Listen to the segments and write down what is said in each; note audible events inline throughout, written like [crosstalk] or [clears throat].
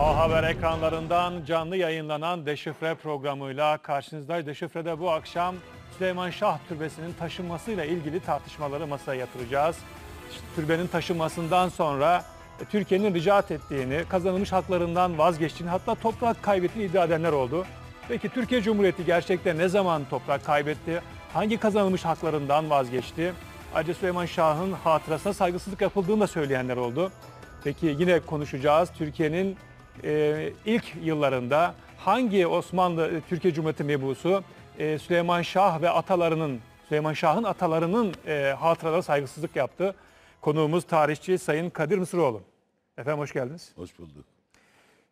A Haber ekranlarından canlı yayınlanan Deşifre programıyla karşınızdayız. Deşifre'de bu akşam Süleyman Şah Türbesi'nin taşınmasıyla ilgili tartışmaları masaya yatıracağız. Türbenin taşınmasından sonra Türkiye'nin ricat ettiğini, kazanılmış haklarından vazgeçtiğini hatta toprak kaybettiğini iddia edenler oldu. Peki Türkiye Cumhuriyeti gerçekten ne zaman toprak kaybetti? Hangi kazanılmış haklarından vazgeçti? Ayrıca Süleyman Şah'ın hatırasına saygısızlık yapıldığını da söyleyenler oldu. Peki yine konuşacağız. Türkiye'nin e, ilk yıllarında hangi Osmanlı e, Türkiye Cumhuriyeti mebusu e, Süleyman Şah ve atalarının Süleyman Şah'ın atalarının e, hatıralara saygısızlık yaptı. Konuğumuz tarihçi Sayın Kadir Mısıroğlu. Efendim hoş geldiniz. Hoş bulduk.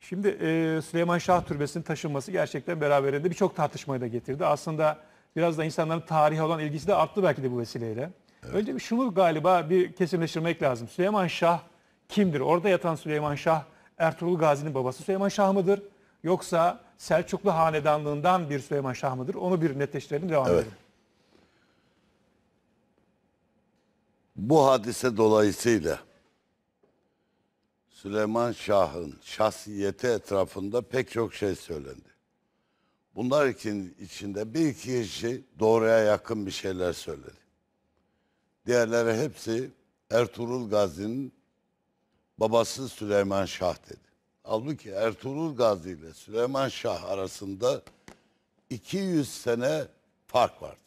Şimdi e, Süleyman Şah Türbesi'nin taşınması gerçekten beraberinde birçok tartışmayı da getirdi. Aslında biraz da insanların tarihi olan ilgisi de arttı belki de bu vesileyle. Evet. Önce bir şunu galiba bir kesinleştirmek lazım. Süleyman Şah kimdir? Orada yatan Süleyman Şah Ertuğrul Gazi'nin babası Süleyman Şah mıdır? Yoksa Selçuklu hanedanlığından bir Süleyman Şah mıdır? Onu bir netleştirelim devam evet. edelim. Bu hadise dolayısıyla Süleyman Şah'ın şahsiyeti etrafında pek çok şey söylendi. Bunlar için içinde bir iki kişi doğruya yakın bir şeyler söyledi. Diğerleri hepsi Ertuğrul Gazi'nin babası Süleyman Şah dedi. Halbuki Ertuğrul Gazi ile Süleyman Şah arasında 200 sene fark vardır.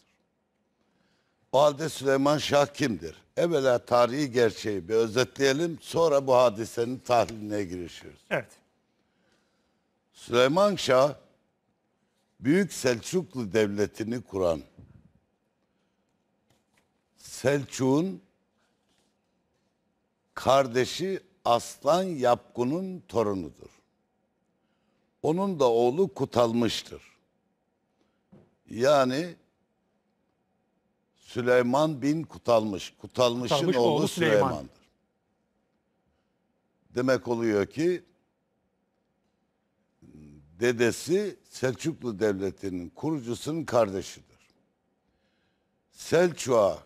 O halde Süleyman Şah kimdir? Evvela tarihi gerçeği bir özetleyelim sonra bu hadisenin tahliline girişiyoruz. Evet. Süleyman Şah Büyük Selçuklu Devleti'ni kuran Selçuk'un kardeşi Aslan Yapkun'un torunudur. Onun da oğlu Kutalmış'tır. Yani Süleyman bin Kutalmış. Kutalmış'ın Kutalmış oğlu, oğlu Süleyman. Süleyman'dır. Demek oluyor ki dedesi Selçuklu Devleti'nin kurucusunun kardeşidir. Selçuk'a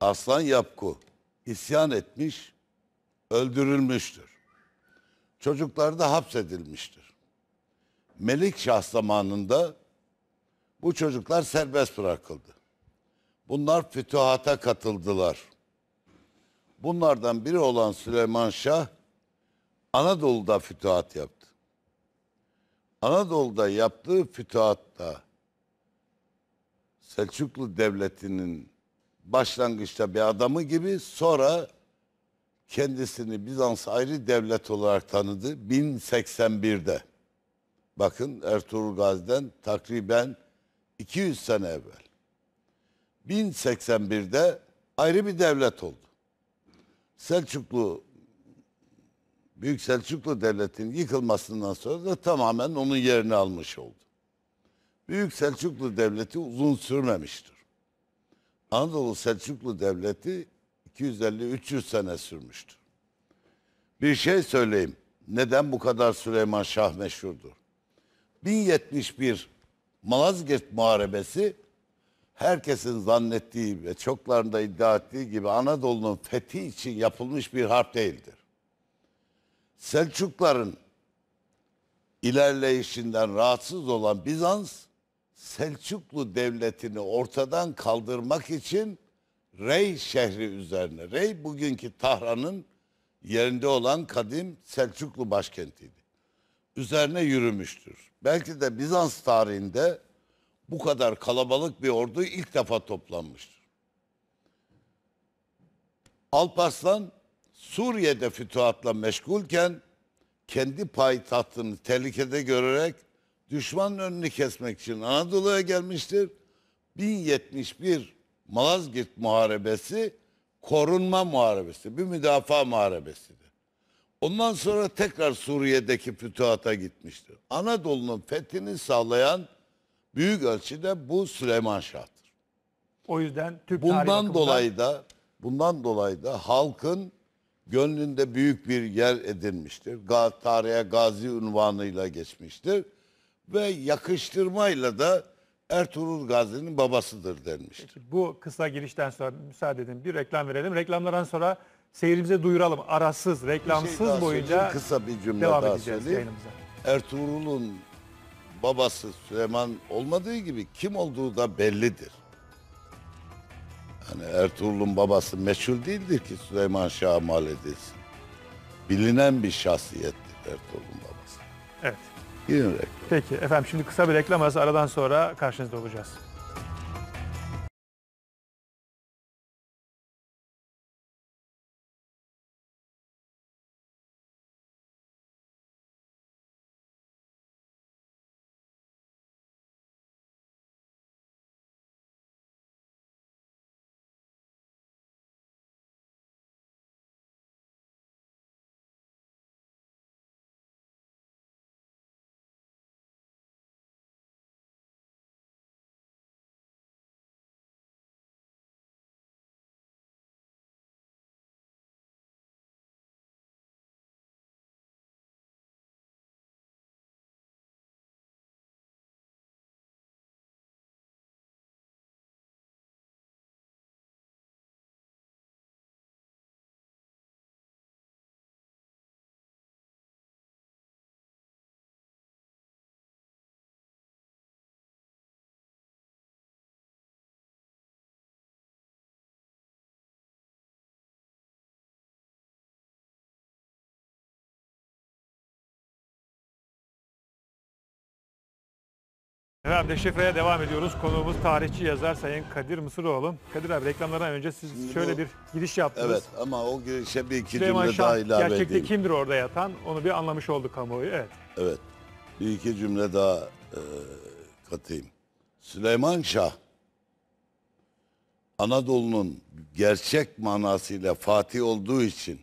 Aslan Yapku isyan etmiş öldürülmüştür. Çocukları da hapsedilmiştir. Melik Şah zamanında bu çocuklar serbest bırakıldı. Bunlar fütuhat'a katıldılar. Bunlardan biri olan Süleyman Şah Anadolu'da fütuhat yaptı. Anadolu'da yaptığı fütuhatta Selçuklu Devleti'nin başlangıçta bir adamı gibi sonra kendisini Bizans ayrı devlet olarak tanıdı 1081'de. Bakın Ertuğrul Gazi'den takriben 200 sene evvel. 1081'de ayrı bir devlet oldu. Selçuklu Büyük Selçuklu Devleti'nin yıkılmasından sonra da tamamen onun yerini almış oldu. Büyük Selçuklu Devleti uzun sürmemiştir. Anadolu Selçuklu Devleti 250-300 sene sürmüştür. Bir şey söyleyeyim. Neden bu kadar Süleyman Şah meşhurdur? 1071 Malazgirt Muharebesi herkesin zannettiği ve çoklarında iddia ettiği gibi Anadolu'nun fethi için yapılmış bir harp değildir. Selçukların ilerleyişinden rahatsız olan Bizans Selçuklu devletini ortadan kaldırmak için Rey şehri üzerine. Rey bugünkü Tahran'ın yerinde olan kadim Selçuklu başkentiydi. Üzerine yürümüştür. Belki de Bizans tarihinde bu kadar kalabalık bir ordu ilk defa toplanmıştır. Alparslan Suriye'de fütuhatla meşgulken kendi payitahtını tehlikede görerek düşmanın önünü kesmek için Anadolu'ya gelmiştir. 1071 Malazgirt Muharebesi korunma muharebesi, bir müdafaa muharebesiydi. Ondan sonra tekrar Suriye'deki fütühata gitmiştir. Anadolu'nun fethini sağlayan büyük ölçüde bu Süleyman Şah'tır. O yüzden Türk bundan dolayı da bundan dolayı da halkın gönlünde büyük bir yer edinmiştir. Tarihe gazi unvanıyla geçmiştir ve yakıştırmayla da Ertuğrul Gazi'nin babasıdır denmiştir. bu kısa girişten sonra müsaade edin bir reklam verelim. Reklamlardan sonra seyirimize duyuralım. Arasız, şey reklamsız şey boyunca kısa bir cümle devam daha edeceğiz söyleyeyim. yayınımıza. Ertuğrul'un babası Süleyman olmadığı gibi kim olduğu da bellidir. Yani Ertuğrul'un babası meşhur değildir ki Süleyman Şah mal edilsin. Bilinen bir şahsiyettir Ertuğrul'un babası. Evet. Gidin reklam. Peki efendim şimdi kısa bir reklam arası aradan sonra karşınızda olacağız. Efendim deşifreye devam ediyoruz. Konuğumuz tarihçi yazar Sayın Kadir Mısıroğlu. Kadir abi reklamlardan önce siz Şimdi şöyle bu- bir giriş yaptınız. Evet ama o girişe bir iki Süleyman cümle Şah daha ilave gerçekte edeyim. kimdir orada yatan? Onu bir anlamış olduk kamuoyu. Evet. Evet. Bir iki cümle daha e, katayım. Süleyman Şah Anadolu'nun gerçek manasıyla fatih olduğu için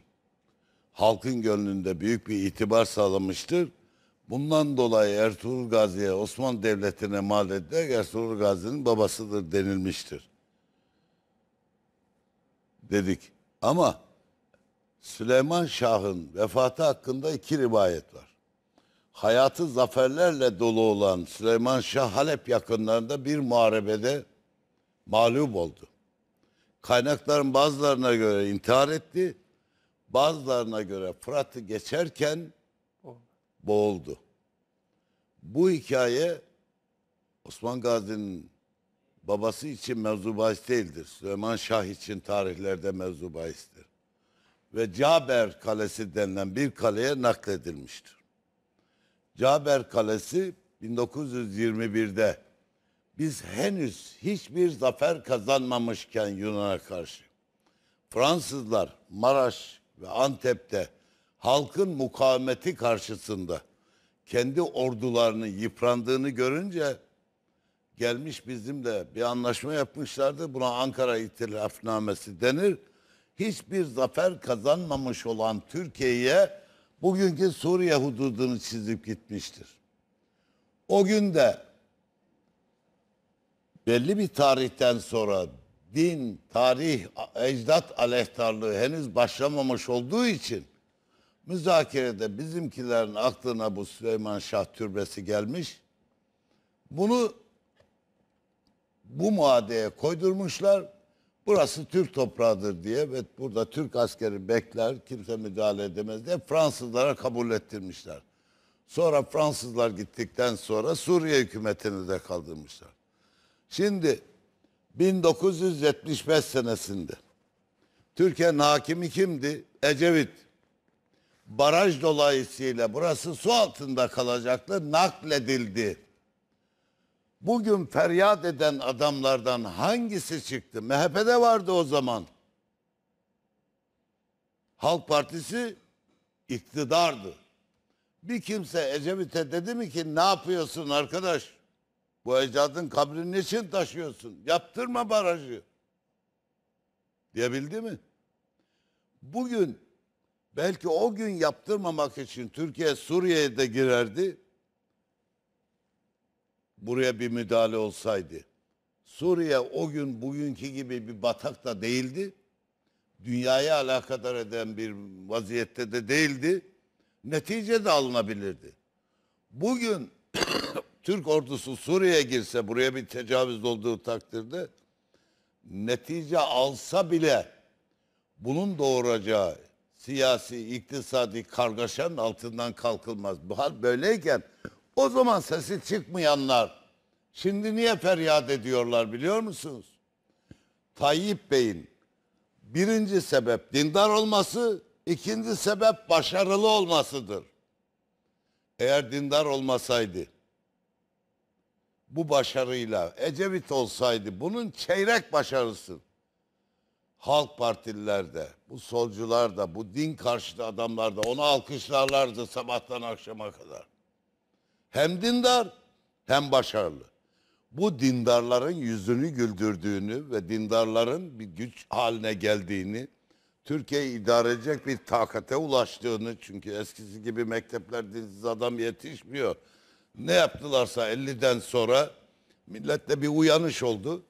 halkın gönlünde büyük bir itibar sağlamıştır Bundan dolayı Ertuğrul Gazi'ye Osmanlı Devleti'ne mal edilerek Ertuğrul Gazi'nin babasıdır denilmiştir. Dedik. Ama Süleyman Şah'ın vefatı hakkında iki rivayet var. Hayatı zaferlerle dolu olan Süleyman Şah Halep yakınlarında bir muharebede mağlup oldu. Kaynakların bazılarına göre intihar etti, bazılarına göre Fırat'ı geçerken boğuldu. Bu hikaye Osman Gazi'nin babası için mevzu bahis değildir. Süleyman Şah için tarihlerde mevzu bahistir. Ve Caber Kalesi denilen bir kaleye nakledilmiştir. Caber Kalesi 1921'de biz henüz hiçbir zafer kazanmamışken Yunan'a karşı Fransızlar Maraş ve Antep'te halkın mukavemeti karşısında kendi ordularının yıprandığını görünce gelmiş bizimle bir anlaşma yapmışlardı. Buna Ankara İtilafnamesi denir. Hiçbir zafer kazanmamış olan Türkiye'ye bugünkü Suriye hududunu çizip gitmiştir. O gün de belli bir tarihten sonra din, tarih, ecdat aleyhtarlığı henüz başlamamış olduğu için Müzakerede bizimkilerin aklına bu Süleyman Şah türbesi gelmiş. Bunu bu muadeye koydurmuşlar. Burası Türk toprağıdır diye ve burada Türk askeri bekler, kimse müdahale edemez diye Fransızlara kabul ettirmişler. Sonra Fransızlar gittikten sonra Suriye hükümetini de kaldırmışlar. Şimdi 1975 senesinde Türkiye'nin hakimi kimdi? Ecevit baraj dolayısıyla burası su altında kalacaktı, nakledildi. Bugün feryat eden adamlardan hangisi çıktı? MHP'de vardı o zaman. Halk Partisi iktidardı. Bir kimse Ecevit'e dedi mi ki ne yapıyorsun arkadaş? Bu ecdadın kabrini niçin taşıyorsun? Yaptırma barajı. Diyebildi mi? Bugün Belki o gün yaptırmamak için Türkiye Suriye'ye de girerdi. Buraya bir müdahale olsaydı. Suriye o gün bugünkü gibi bir batak da değildi. Dünyaya alakadar eden bir vaziyette de değildi. Netice de alınabilirdi. Bugün [clears throat] Türk ordusu Suriye'ye girse buraya bir tecavüz olduğu takdirde netice alsa bile bunun doğuracağı siyasi, iktisadi kargaşanın altından kalkılmaz. Bu hal böyleyken o zaman sesi çıkmayanlar şimdi niye feryat ediyorlar biliyor musunuz? Tayyip Bey'in birinci sebep dindar olması, ikinci sebep başarılı olmasıdır. Eğer dindar olmasaydı, bu başarıyla Ecevit olsaydı bunun çeyrek başarısı Halk Partililer de, bu solcular da, bu din karşıtı adamlar da onu alkışlarlardı sabahtan akşama kadar. Hem dindar hem başarılı. Bu dindarların yüzünü güldürdüğünü ve dindarların bir güç haline geldiğini, Türkiye'yi idare edecek bir takate ulaştığını, çünkü eskisi gibi mektepler dinsiz adam yetişmiyor. Ne yaptılarsa 50'den sonra millette bir uyanış oldu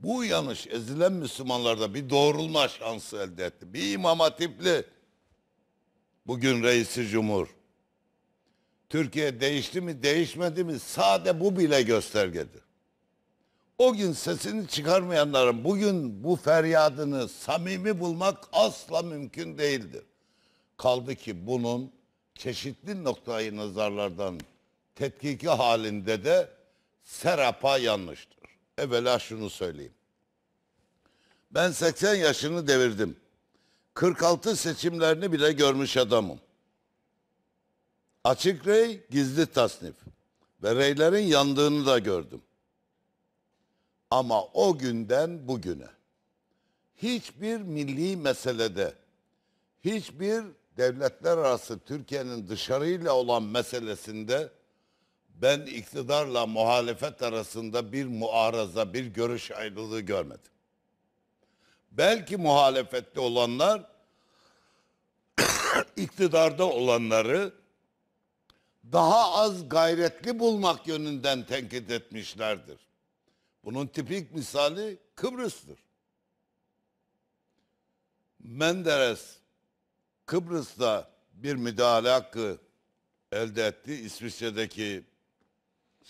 bu yanlış ezilen Müslümanlarda bir doğrulma şansı elde etti. Bir İmam Hatipli bugün reisi cumhur. Türkiye değişti mi değişmedi mi sade bu bile göstergedir. O gün sesini çıkarmayanların bugün bu feryadını samimi bulmak asla mümkün değildir. Kaldı ki bunun çeşitli noktayı nazarlardan tetkiki halinde de serapa yanlıştır evvela şunu söyleyeyim. Ben 80 yaşını devirdim. 46 seçimlerini bile görmüş adamım. Açık rey, gizli tasnif ve reylerin yandığını da gördüm. Ama o günden bugüne hiçbir milli meselede, hiçbir devletler arası Türkiye'nin dışarıyla olan meselesinde ben iktidarla muhalefet arasında bir muaraza, bir görüş ayrılığı görmedim. Belki muhalefette olanlar [coughs] iktidarda olanları daha az gayretli bulmak yönünden tenkit etmişlerdir. Bunun tipik misali Kıbrıs'tır. Menderes Kıbrıs'ta bir müdahale hakkı elde etti. İsviçre'deki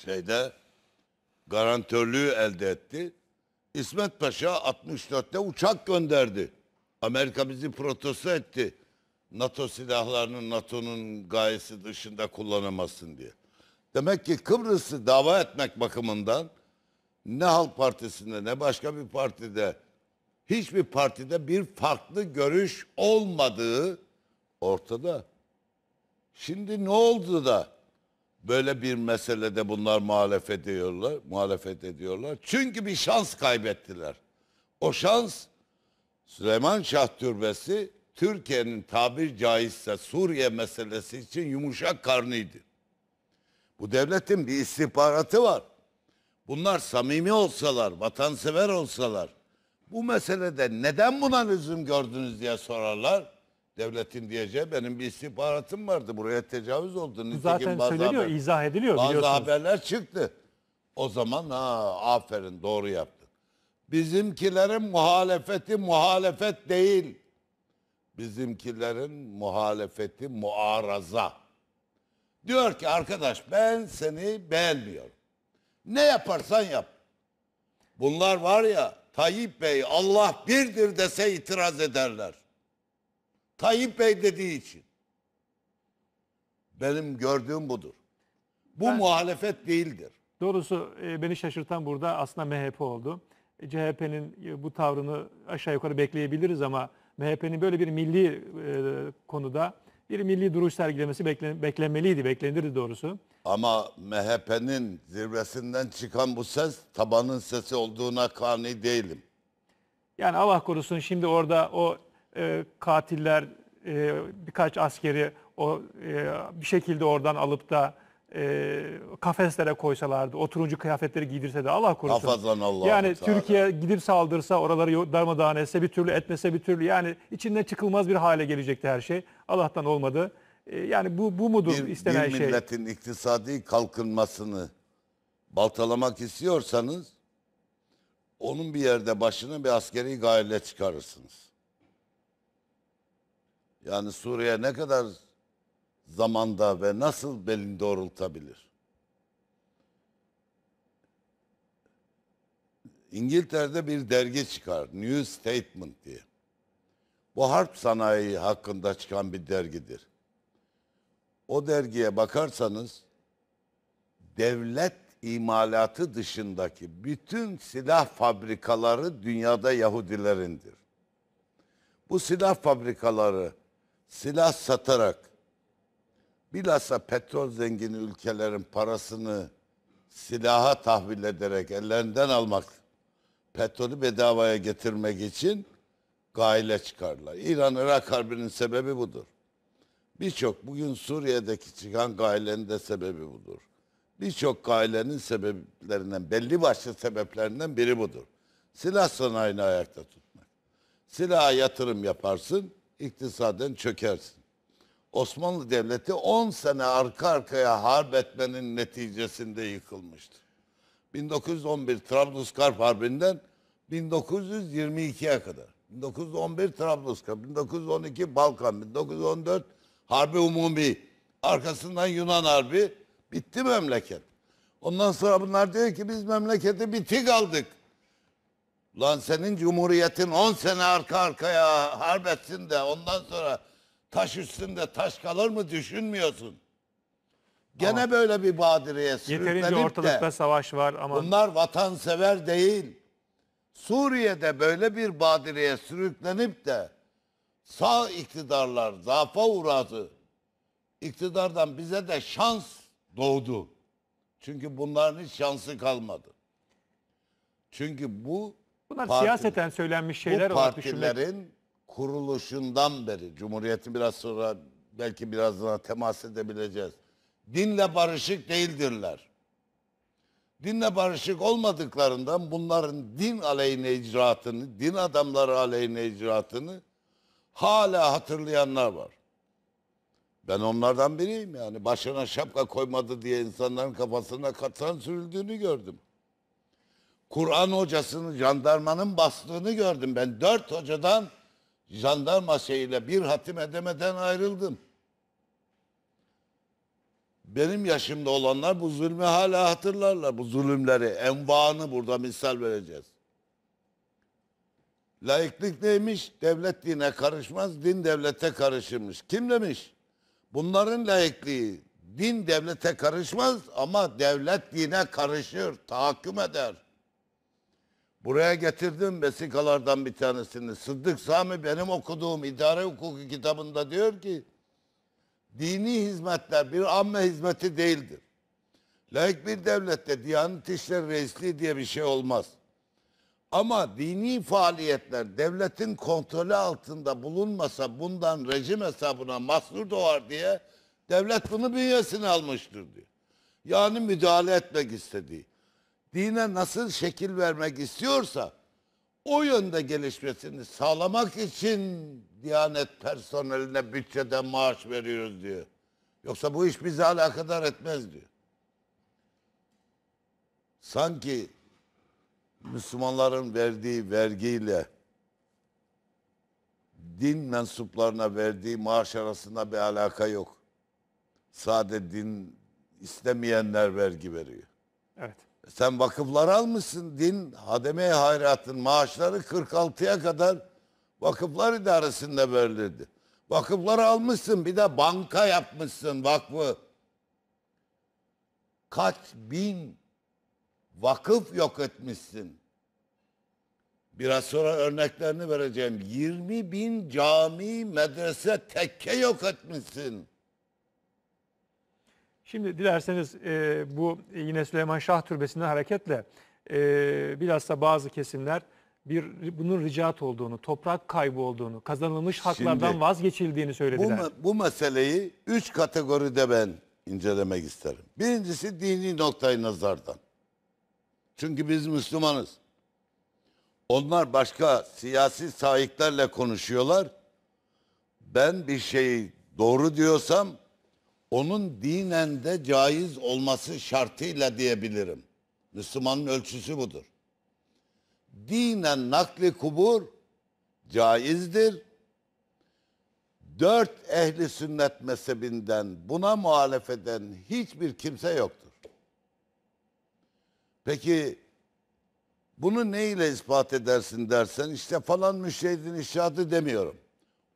şeyde garantörlüğü elde etti. İsmet Paşa 64'te uçak gönderdi. Amerika bizi protesto etti. NATO silahlarının NATO'nun gayesi dışında kullanamazsın diye. Demek ki Kıbrıs'ı dava etmek bakımından ne Halk Partisi'nde ne başka bir partide hiçbir partide bir farklı görüş olmadığı ortada. Şimdi ne oldu da böyle bir meselede bunlar muhalefet ediyorlar, muhalefet ediyorlar. Çünkü bir şans kaybettiler. O şans Süleyman Şah Türbesi Türkiye'nin tabir caizse Suriye meselesi için yumuşak karnıydı. Bu devletin bir istihbaratı var. Bunlar samimi olsalar, vatansever olsalar bu meselede neden buna lüzum gördünüz diye sorarlar devletin diyeceği benim bir istihbaratım vardı. Buraya tecavüz oldu. Nitekim Zaten bazı söyleniyor, haber, izah ediliyor bazı biliyorsunuz. haberler çıktı. O zaman ha aferin doğru yaptın. Bizimkilerin muhalefeti muhalefet değil. Bizimkilerin muhalefeti muaraza. Diyor ki arkadaş ben seni beğenmiyorum. Ne yaparsan yap. Bunlar var ya Tayyip Bey Allah birdir dese itiraz ederler. Tayyip Bey dediği için. Benim gördüğüm budur. Bu ben, muhalefet değildir. Doğrusu e, beni şaşırtan burada aslında MHP oldu. CHP'nin e, bu tavrını aşağı yukarı bekleyebiliriz ama MHP'nin böyle bir milli e, konuda bir milli duruş sergilemesi beklen, beklenmeliydi, beklenirdi doğrusu. Ama MHP'nin zirvesinden çıkan bu ses tabanın sesi olduğuna kani değilim. Yani Allah korusun şimdi orada o e, katiller e, birkaç askeri o e, bir şekilde oradan alıp da e, kafeslere koysalardı, oturuncu kıyafetleri giydirse de Allah korusun. Hafazan Allah. Yani Türkiye Teala. gidip saldırsa, oraları darmadağın etse bir türlü, etmese bir türlü. Yani içinde çıkılmaz bir hale gelecekti her şey. Allah'tan olmadı. E, yani bu bu mudur bir, istenen bir şey? Bir milletin iktisadi kalkınmasını baltalamak istiyorsanız onun bir yerde başına bir askeri gayle çıkarırsınız. Yani Suriye ne kadar zamanda ve nasıl belini doğrultabilir? İngiltere'de bir dergi çıkar. New Statement diye. Bu harp sanayi hakkında çıkan bir dergidir. O dergiye bakarsanız devlet imalatı dışındaki bütün silah fabrikaları dünyada Yahudilerindir. Bu silah fabrikaları silah satarak bilhassa petrol zengin ülkelerin parasını silaha tahvil ederek ellerinden almak, petrolü bedavaya getirmek için gayle çıkarlar. İran-Irak harbinin sebebi budur. Birçok bugün Suriye'deki çıkan gailenin de sebebi budur. Birçok gailenin sebeplerinden, belli başlı sebeplerinden biri budur. Silah sanayini ayakta tutmak. Silaha yatırım yaparsın, iktisaden çökersin. Osmanlı Devleti 10 sene arka arkaya harp etmenin neticesinde yıkılmıştı. 1911 Trablusgarp Harbi'nden 1922'ye kadar. 1911 Trablusgarp, 1912 Balkan, 1914 Harbi Umumi, arkasından Yunan Harbi. Bitti memleket. Ondan sonra bunlar diyor ki biz memleketi bitik aldık. Lan senin cumhuriyetin 10 sene arka arkaya harbetsin de ondan sonra taş üstünde taş kalır mı düşünmüyorsun. Gene ama böyle bir badireye sürüklenip de. Yeterince ortalıkta savaş var ama... Bunlar vatansever değil. Suriye'de böyle bir badireye sürüklenip de sağ iktidarlar zafa uğradı. İktidardan bize de şans doğdu. Çünkü bunların hiç şansı kalmadı. Çünkü bu Bunlar Parti- siyaseten söylenmiş şeyler Bu olarak düşünmek. partilerin kuruluşundan beri Cumhuriyet'in biraz sonra belki biraz daha temas edebileceğiz. Dinle barışık değildirler. Dinle barışık olmadıklarından bunların din aleyhine icraatını, din adamları aleyhine icraatını hala hatırlayanlar var. Ben onlardan biriyim yani. Başına şapka koymadı diye insanların kafasına katran sürüldüğünü gördüm. Kur'an hocasını jandarmanın bastığını gördüm. Ben dört hocadan jandarma şeyiyle bir hatim edemeden ayrıldım. Benim yaşımda olanlar bu zulmü hala hatırlarlar. Bu zulümleri, envaını burada misal vereceğiz. Laiklik neymiş? Devlet dine karışmaz, din devlete karışırmış. Kim demiş? Bunların laikliği din devlete karışmaz ama devlet dine karışır, tahakküm eder. Buraya getirdim vesikalardan bir tanesini. Sıddık Sami benim okuduğum idare hukuku kitabında diyor ki dini hizmetler bir amme hizmeti değildir. Laik bir devlette Diyanet İşleri Reisliği diye bir şey olmaz. Ama dini faaliyetler devletin kontrolü altında bulunmasa bundan rejim hesabına mahsur doğar diye devlet bunu bünyesine almıştır diyor. Yani müdahale etmek istediği dine nasıl şekil vermek istiyorsa o yönde gelişmesini sağlamak için Diyanet personeline bütçeden maaş veriyoruz diyor. Yoksa bu iş bizi alakadar etmez diyor. Sanki Müslümanların verdiği vergiyle din mensuplarına verdiği maaş arasında bir alaka yok. Sade din istemeyenler vergi veriyor. Evet. Sen vakıflar almışsın. Din hademe hayratın maaşları 46'ya kadar vakıflar idaresinde verilirdi. Vakıfları almışsın bir de banka yapmışsın vakfı. Kaç bin vakıf yok etmişsin. Biraz sonra örneklerini vereceğim. 20 bin cami, medrese, tekke yok etmişsin. Şimdi dilerseniz e, bu e, yine Süleyman Şah Türbesi'nden hareketle e, bilhassa bazı kesimler bir bunun ricat olduğunu, toprak kaybı olduğunu, kazanılmış haklardan Şimdi, vazgeçildiğini söylediler. Bu, bu meseleyi üç kategoride ben incelemek isterim. Birincisi dini noktayı nazardan. Çünkü biz Müslümanız. Onlar başka siyasi sahiplerle konuşuyorlar. Ben bir şeyi doğru diyorsam onun dinen de caiz olması şartıyla diyebilirim. Müslümanın ölçüsü budur. Dinen nakli kubur caizdir. Dört ehli sünnet mezhebinden buna muhalef eden hiçbir kimse yoktur. Peki bunu ne ile ispat edersin dersen işte falan müşehidin işadı demiyorum.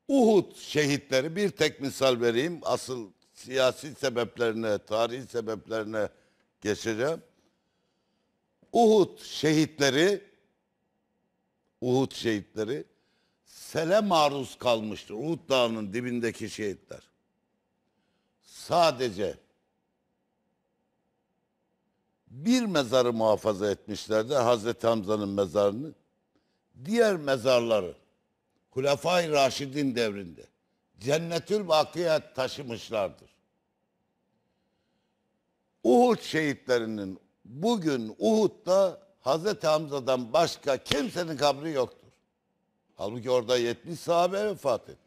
Uhud şehitleri bir tek misal vereyim asıl siyasi sebeplerine, tarihi sebeplerine geçeceğim. Uhud şehitleri Uhud şehitleri sele maruz kalmıştır. Uhud Dağı'nın dibindeki şehitler. Sadece bir mezarı muhafaza etmişlerdi Hazreti Hamza'nın mezarını. Diğer mezarları Hulefai Raşidin devrinde Cennetül Vakıya taşımışlardır. Uhud şehitlerinin bugün Uhud'da Hazreti Hamza'dan başka kimsenin kabri yoktur. Halbuki orada 70 sahabe vefat etti.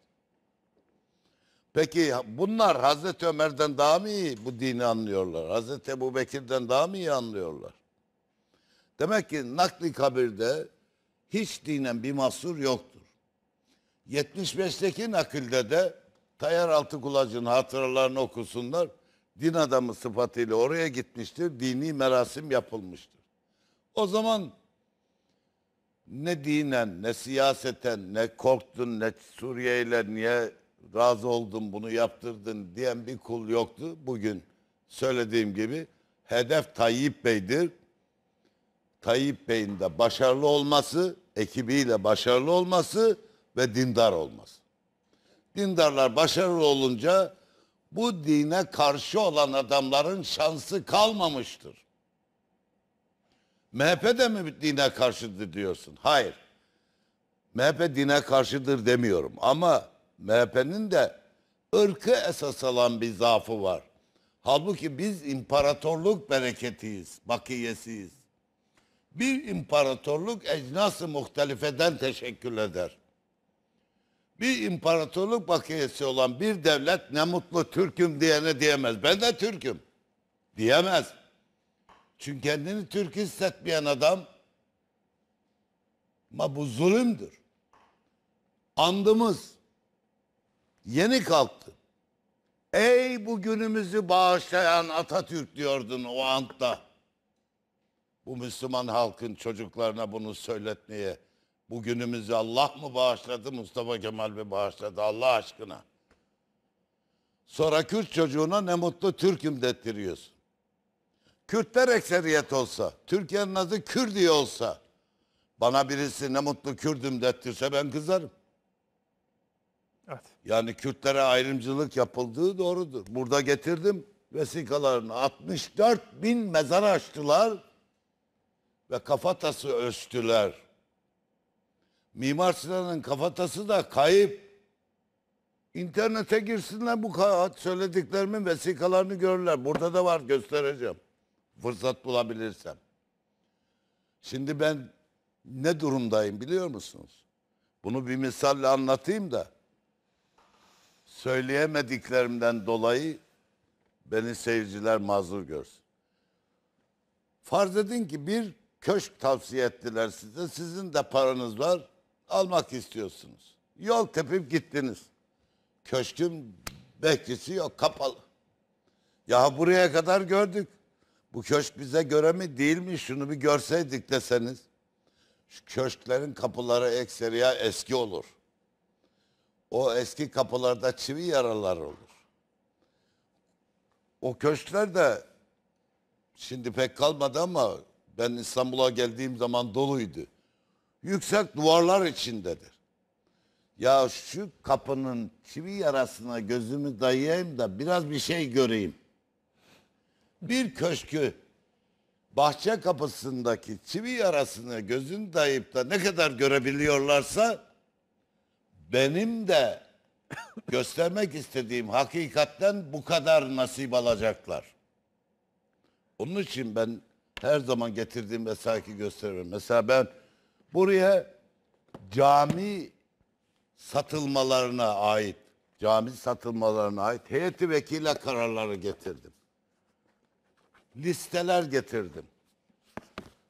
Peki bunlar Hazreti Ömer'den daha mı iyi bu dini anlıyorlar? Hazreti Ebu Bekir'den daha mı iyi anlıyorlar? Demek ki nakli kabirde hiç dinen bir mahsur yoktur. 75'teki nakilde de Tayyar kulacın hatıralarını okusunlar din adamı sıfatıyla oraya gitmiştir. Dini merasim yapılmıştır. O zaman ne dinen, ne siyaseten, ne korktun, ne Suriye ile niye razı oldun, bunu yaptırdın diyen bir kul yoktu. Bugün söylediğim gibi hedef Tayyip Bey'dir. Tayyip Bey'in de başarılı olması, ekibiyle başarılı olması ve dindar olması. Dindarlar başarılı olunca bu dine karşı olan adamların şansı kalmamıştır. MHP de mi dine karşıdır diyorsun? Hayır. MHP dine karşıdır demiyorum ama MHP'nin de ırkı esas alan bir zaafı var. Halbuki biz imparatorluk bereketiyiz, bakiyesiyiz. Bir imparatorluk ecnası muhtelifeden teşekkür eder bir imparatorluk bakiyesi olan bir devlet ne mutlu Türk'üm diyene diyemez. Ben de Türk'üm diyemez. Çünkü kendini Türk hissetmeyen adam ma bu zulümdür. Andımız yeni kalktı. Ey bugünümüzü bağışlayan Atatürk diyordun o antta. Bu Müslüman halkın çocuklarına bunu söyletmeye Bugünümüzü Allah mı bağışladı, Mustafa Kemal mi bağışladı Allah aşkına? Sonra Kürt çocuğuna ne mutlu Türk'üm dettiriyorsun. Kürtler ekseriyet olsa, Türkiye'nin adı Kürdi olsa, bana birisi ne mutlu Kürdüm dettirse ben kızarım. Evet. Yani Kürtlere ayrımcılık yapıldığı doğrudur. Burada getirdim vesikalarını. 64 bin mezar açtılar ve kafatası ölçtüler. Mimar Sinan'ın kafatası da kayıp. İnternete girsinler bu söylediklerimin vesikalarını görürler. Burada da var göstereceğim. Fırsat bulabilirsem. Şimdi ben ne durumdayım biliyor musunuz? Bunu bir misalle anlatayım da söyleyemediklerimden dolayı beni seyirciler mazur görsün. Farz edin ki bir köşk tavsiye ettiler size. Sizin de paranız var almak istiyorsunuz. Yol tepip gittiniz. Köşkün bekçisi yok kapalı. Ya buraya kadar gördük. Bu köşk bize göre mi değil mi şunu bir görseydik deseniz. Şu köşklerin kapıları ekseriya eski olur. O eski kapılarda çivi yaralar olur. O köşkler de şimdi pek kalmadı ama ben İstanbul'a geldiğim zaman doluydu yüksek duvarlar içindedir. Ya şu kapının çivi yarasına gözümü dayayayım da biraz bir şey göreyim. Bir köşkü bahçe kapısındaki çivi yarasına gözün dayayıp da ne kadar görebiliyorlarsa benim de göstermek istediğim hakikatten bu kadar nasip alacaklar. Onun için ben her zaman getirdiğim vesaki gösteriyorum. Mesela ben Buraya cami satılmalarına ait, cami satılmalarına ait heyeti vekile kararları getirdim. Listeler getirdim.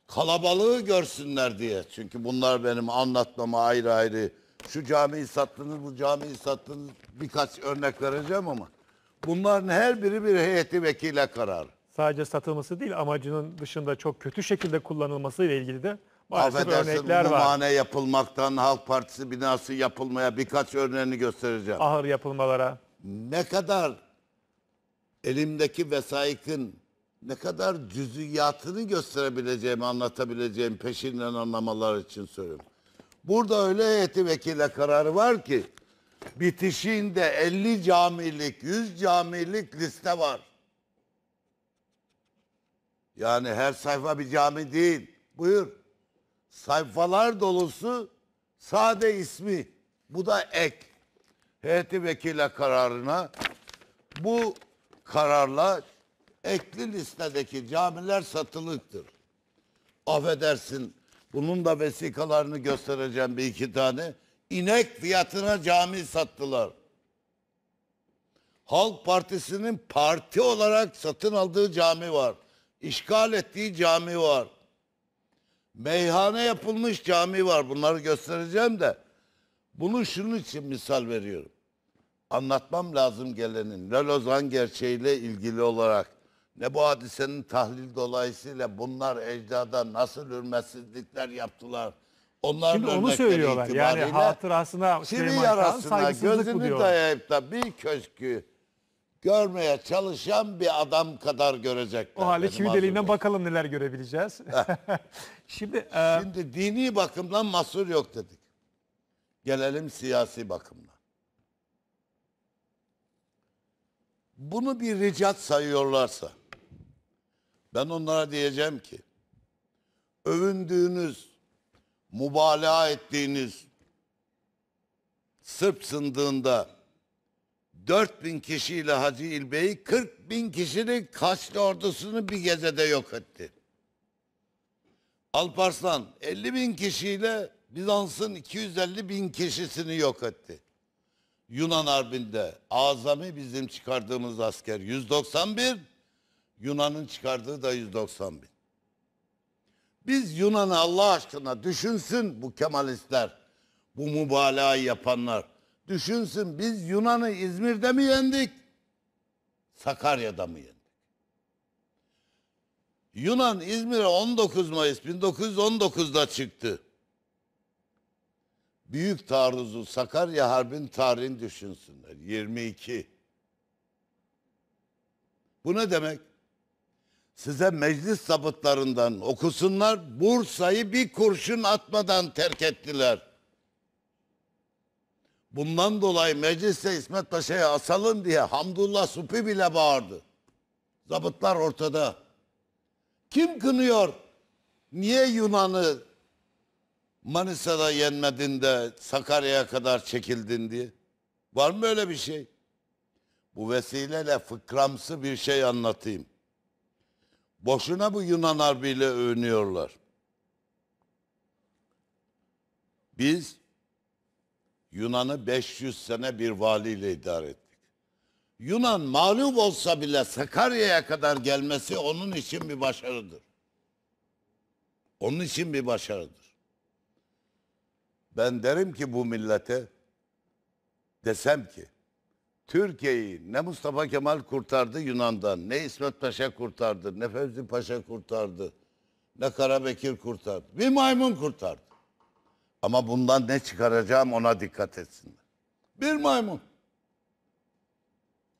Kalabalığı görsünler diye. Çünkü bunlar benim anlatmama ayrı ayrı şu camiyi sattınız, bu camiyi sattınız birkaç örnek vereceğim ama bunların her biri bir heyeti vekile karar. Sadece satılması değil amacının dışında çok kötü şekilde kullanılmasıyla ilgili de Maalesef örnekler Mane yapılmaktan, Halk Partisi binası yapılmaya birkaç örneğini göstereceğim. Ahır yapılmalara. Ne kadar elimdeki vesaikin ne kadar cüzüyatını gösterebileceğimi, anlatabileceğim peşinden anlamalar için söylüyorum. Burada öyle heyeti vekile kararı var ki bitişiğinde 50 camilik, 100 camilik liste var. Yani her sayfa bir cami değil. Buyur sayfalar dolusu sade ismi. Bu da ek. Heyeti vekile kararına bu kararla ekli listedeki camiler satılıktır. Affedersin bunun da vesikalarını göstereceğim bir iki tane. İnek fiyatına cami sattılar. Halk Partisi'nin parti olarak satın aldığı cami var. İşgal ettiği cami var meyhane yapılmış cami var. Bunları göstereceğim de bunu şunun için misal veriyorum. Anlatmam lazım gelenin. Lozan gerçeğiyle ilgili olarak ne bu hadisenin tahlil dolayısıyla bunlar ecdada nasıl hürmetsizlikler yaptılar. Onlar Şimdi onu söylüyorlar. Yani hatırasına Süleyman Kağan saygısızlık bu diyorlar. gözünü dayayıp da bir köşkü görmeye çalışan bir adam kadar görecekler. O halde çivi deliğinden bakalım neler görebileceğiz. [laughs] Şimdi, e... Şimdi dini bakımdan mahsur yok dedik. Gelelim siyasi bakımdan. Bunu bir ricat sayıyorlarsa ben onlara diyeceğim ki övündüğünüz, mübalağa ettiğiniz Sırp sındığında 4 bin kişiyle Hacı İlbey'i 40 bin kişinin Kaşlı ordusunu bir gecede yok etti. Alparslan 50 bin kişiyle Bizans'ın 250 bin kişisini yok etti. Yunan Harbi'nde azami bizim çıkardığımız asker 191, Yunan'ın çıkardığı da 190 bin. Biz Yunan'ı Allah aşkına düşünsün bu Kemalistler, bu mübalağayı yapanlar düşünsün biz Yunan'ı İzmir'de mi yendik? Sakarya'da mı yendik? Yunan İzmir'e 19 Mayıs 1919'da çıktı. Büyük taarruzu Sakarya Harbi'nin tarihini düşünsünler. 22. Bu ne demek? Size meclis sabıtlarından okusunlar. Bursa'yı bir kurşun atmadan terk ettiler. Bundan dolayı mecliste İsmet Paşa'ya asalım diye Hamdullah Supi bile bağırdı. Zabıtlar ortada. Kim kınıyor? Niye Yunan'ı Manisa'da yenmedin de Sakarya'ya kadar çekildin diye? Var mı öyle bir şey? Bu vesileyle fıkramsı bir şey anlatayım. Boşuna bu Yunan harbiyle övünüyorlar. Biz Yunan'ı 500 sene bir valiyle idare ettik. Yunan mağlup olsa bile Sakarya'ya kadar gelmesi onun için bir başarıdır. Onun için bir başarıdır. Ben derim ki bu millete desem ki Türkiye'yi ne Mustafa Kemal kurtardı Yunan'dan, ne İsmet Paşa kurtardı, ne Fevzi Paşa kurtardı, ne Karabekir kurtardı. Bir maymun kurtardı. Ama bundan ne çıkaracağım ona dikkat etsinler. Bir maymun.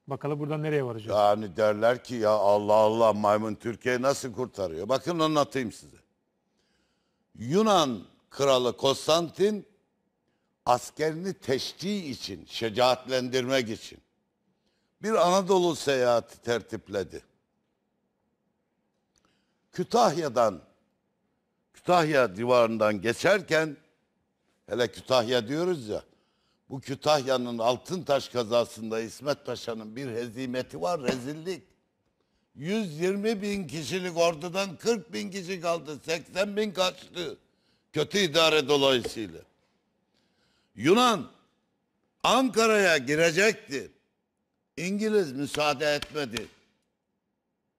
Bakalım buradan nereye varacağız? Yani derler ki ya Allah Allah maymun Türkiye nasıl kurtarıyor? Bakın anlatayım size. Yunan kralı Konstantin askerini teşti için, şecaatlendirmek için bir Anadolu seyahati tertipledi. Kütahya'dan, Kütahya divarından geçerken Hele Kütahya diyoruz ya. Bu Kütahya'nın Altın Taş kazasında İsmet Paşa'nın bir hezimeti var, rezillik. 120 bin kişilik ordudan 40 bin kişi kaldı, 80 bin kaçtı. Kötü idare dolayısıyla. Yunan Ankara'ya girecekti. İngiliz müsaade etmedi.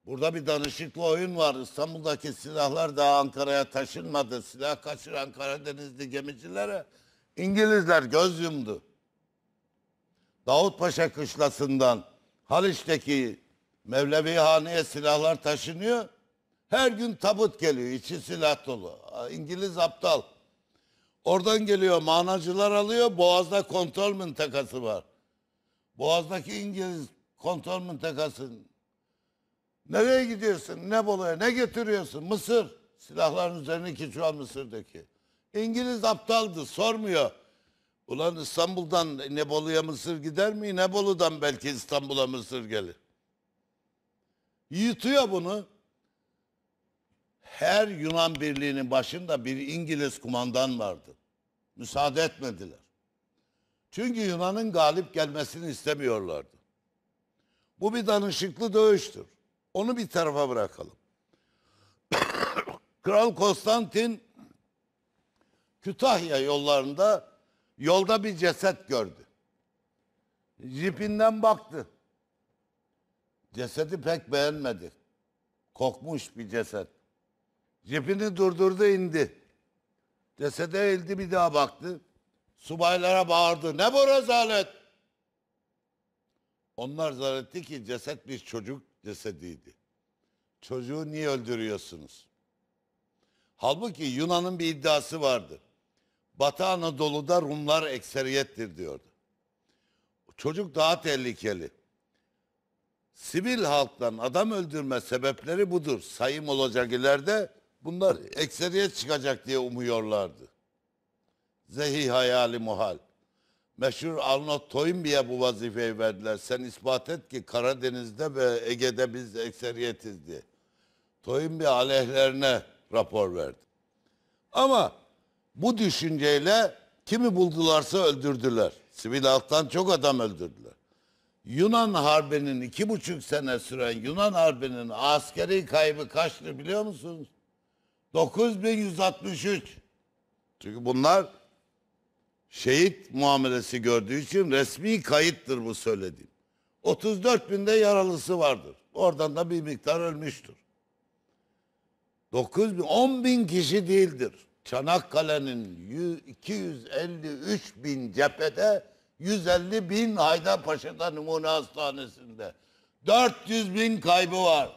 Burada bir danışıklı oyun var. İstanbul'daki silahlar daha Ankara'ya taşınmadı. Silah kaçıran Karadenizli gemicilere İngilizler göz yumdu. Davutpaşa kışlasından Haliç'teki Haneye silahlar taşınıyor. Her gün tabut geliyor. içi silah dolu. İngiliz aptal. Oradan geliyor manacılar alıyor. Boğaz'da kontrol mıntakası var. Boğaz'daki İngiliz kontrol mıntakasının Nereye gidiyorsun? Ne Bolu'ya? Ne getiriyorsun? Mısır. Silahların üzerindeki şu an Mısır'daki. İngiliz aptaldı. Sormuyor. Ulan İstanbul'dan Nebolu'ya Mısır gider mi? Nebolu'dan belki İstanbul'a Mısır gelir. Yutuyor bunu. Her Yunan birliğinin başında bir İngiliz kumandan vardı. Müsaade etmediler. Çünkü Yunan'ın galip gelmesini istemiyorlardı. Bu bir danışıklı dövüştür. Onu bir tarafa bırakalım. [coughs] Kral Konstantin Kütahya yollarında yolda bir ceset gördü. Jipinden baktı. Cesedi pek beğenmedi. Kokmuş bir ceset. Jipini durdurdu indi. Cesede eğildi bir daha baktı. Subaylara bağırdı. Ne bu rezalet? Onlar zannetti ki ceset bir çocuk cesediydi. Çocuğu niye öldürüyorsunuz? Halbuki Yunan'ın bir iddiası vardı. Batı Anadolu'da Rumlar ekseriyettir diyordu. Çocuk daha tehlikeli. Sivil halktan adam öldürme sebepleri budur. Sayım olacak ileride bunlar ekseriyet çıkacak diye umuyorlardı. Zehi hayali muhal meşhur Arnold Toynbee'ye bu vazifeyi verdiler. Sen ispat et ki Karadeniz'de ve Ege'de biz ekseriyetiz diye. Toynbee aleyhlerine rapor verdi. Ama bu düşünceyle kimi buldularsa öldürdüler. Sivil halktan çok adam öldürdüler. Yunan Harbi'nin iki buçuk sene süren Yunan Harbi'nin askeri kaybı kaçtı biliyor musunuz? 9163. Çünkü bunlar şehit muamelesi gördüğü için resmi kayıttır bu söylediğim. 34 binde yaralısı vardır. Oradan da bir miktar ölmüştür. 9 bin, 10 bin kişi değildir. Çanakkale'nin 253 bin cephede 150 bin Haydarpaşa'da numune hastanesinde 400 bin kaybı var.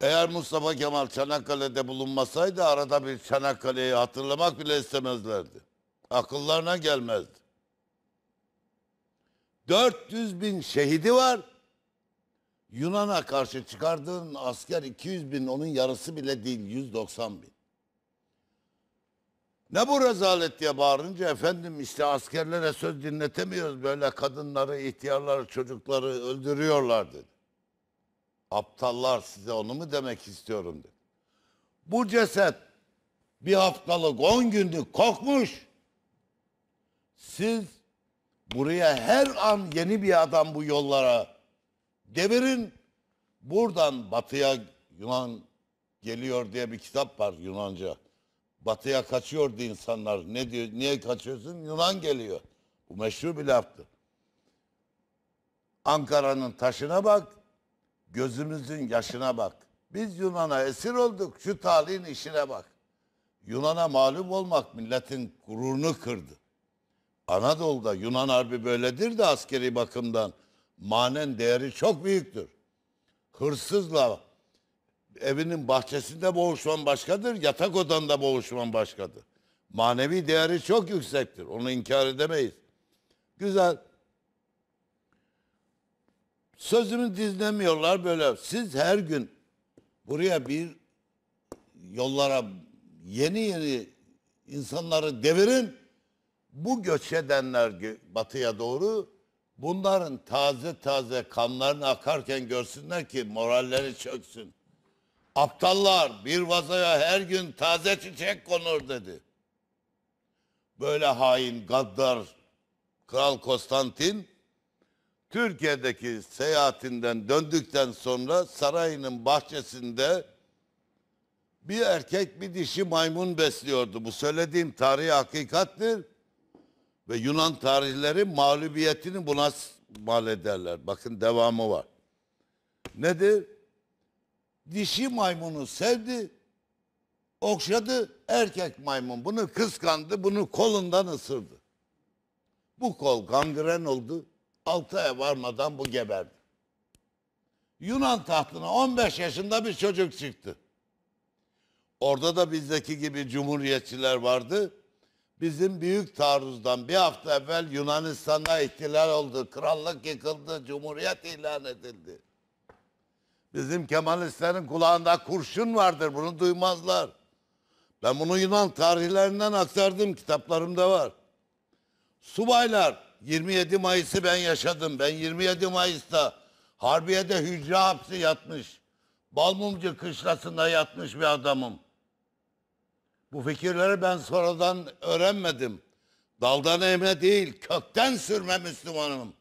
Eğer Mustafa Kemal Çanakkale'de bulunmasaydı arada bir Çanakkale'yi hatırlamak bile istemezlerdi. Akıllarına gelmezdi. 400 bin şehidi var. Yunan'a karşı çıkardığın asker 200 bin onun yarısı bile değil 190 bin. Ne bu rezalet diye bağırınca efendim işte askerlere söz dinletemiyoruz böyle kadınları, ihtiyarları, çocukları öldürüyorlar dedi. Aptallar size onu mu demek istiyorum dedi. Bu ceset bir haftalık 10 günlük kokmuş. Siz buraya her an yeni bir adam bu yollara devirin. Buradan batıya Yunan geliyor diye bir kitap var Yunanca. Batıya kaçıyordu insanlar. Ne diyor? Niye kaçıyorsun? Yunan geliyor. Bu meşhur bir laftır. Ankara'nın taşına bak, gözümüzün yaşına bak. Biz Yunan'a esir olduk, şu talihin işine bak. Yunan'a malum olmak milletin gururunu kırdı. Anadolu'da Yunan Harbi böyledir de askeri bakımdan manen değeri çok büyüktür. Hırsızla evinin bahçesinde boğuşman başkadır, yatak odanda boğuşman başkadır. Manevi değeri çok yüksektir. Onu inkar edemeyiz. Güzel. Sözümü dinlemiyorlar böyle. Siz her gün buraya bir yollara yeni yeni insanları devirin bu göç edenler batıya doğru bunların taze taze kanlarını akarken görsünler ki moralleri çöksün. Aptallar bir vazoya her gün taze çiçek konur dedi. Böyle hain gaddar Kral Konstantin Türkiye'deki seyahatinden döndükten sonra sarayının bahçesinde bir erkek bir dişi maymun besliyordu. Bu söylediğim tarihi hakikattir ve Yunan tarihleri mağlubiyetini buna mal ederler. Bakın devamı var. Nedir? Dişi maymunu sevdi, okşadı, erkek maymun bunu kıskandı, bunu kolundan ısırdı. Bu kol gangren oldu, altı ay varmadan bu geberdi. Yunan tahtına 15 yaşında bir çocuk çıktı. Orada da bizdeki gibi cumhuriyetçiler vardı Bizim büyük taarruzdan bir hafta evvel Yunanistan'da ihtilal oldu. Krallık yıkıldı, cumhuriyet ilan edildi. Bizim Kemalistlerin kulağında kurşun vardır, bunu duymazlar. Ben bunu Yunan tarihlerinden aktardım, kitaplarımda var. Subaylar, 27 Mayıs'ı ben yaşadım. Ben 27 Mayıs'ta Harbiye'de hücre hapsi yatmış. Balmumcu kışlasında yatmış bir adamım. Bu fikirleri ben sonradan öğrenmedim. Daldan eğme değil, kökten sürme Müslümanım.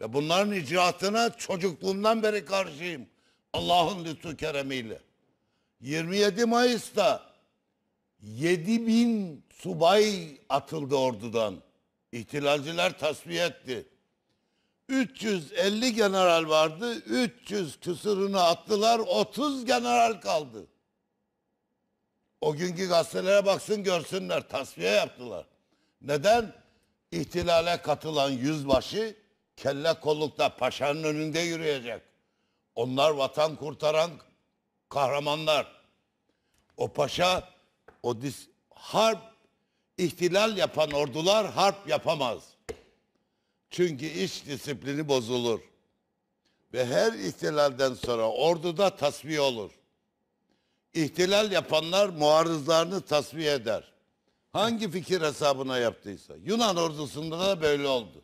Ve bunların icraatına çocukluğumdan beri karşıyım. Allah'ın lütfu keremiyle. 27 Mayıs'ta 7 bin subay atıldı ordudan. İhtilalciler tasfiye etti. 350 general vardı. 300 küsurunu attılar. 30 general kaldı. O günkü gazetelere baksın görsünler. Tasfiye yaptılar. Neden? İhtilale katılan yüzbaşı kelle kollukta paşanın önünde yürüyecek. Onlar vatan kurtaran kahramanlar. O paşa, o dis, harp, ihtilal yapan ordular harp yapamaz. Çünkü iç disiplini bozulur. Ve her ihtilalden sonra orduda tasfiye olur. İhtilal yapanlar muarızlarını tasfiye eder. Hangi fikir hesabına yaptıysa. Yunan ordusunda da böyle oldu.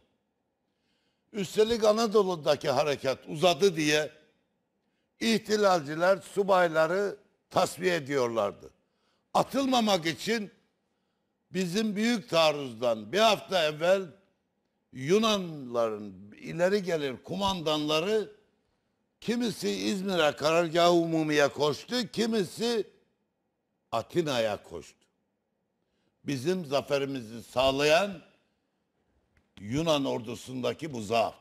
Üstelik Anadolu'daki harekat uzadı diye ihtilalciler subayları tasfiye ediyorlardı. Atılmamak için bizim büyük taarruzdan bir hafta evvel Yunanların ileri gelir kumandanları Kimisi İzmir'e karargah umumiye koştu, kimisi Atina'ya koştu. Bizim zaferimizi sağlayan Yunan ordusundaki bu zaaf.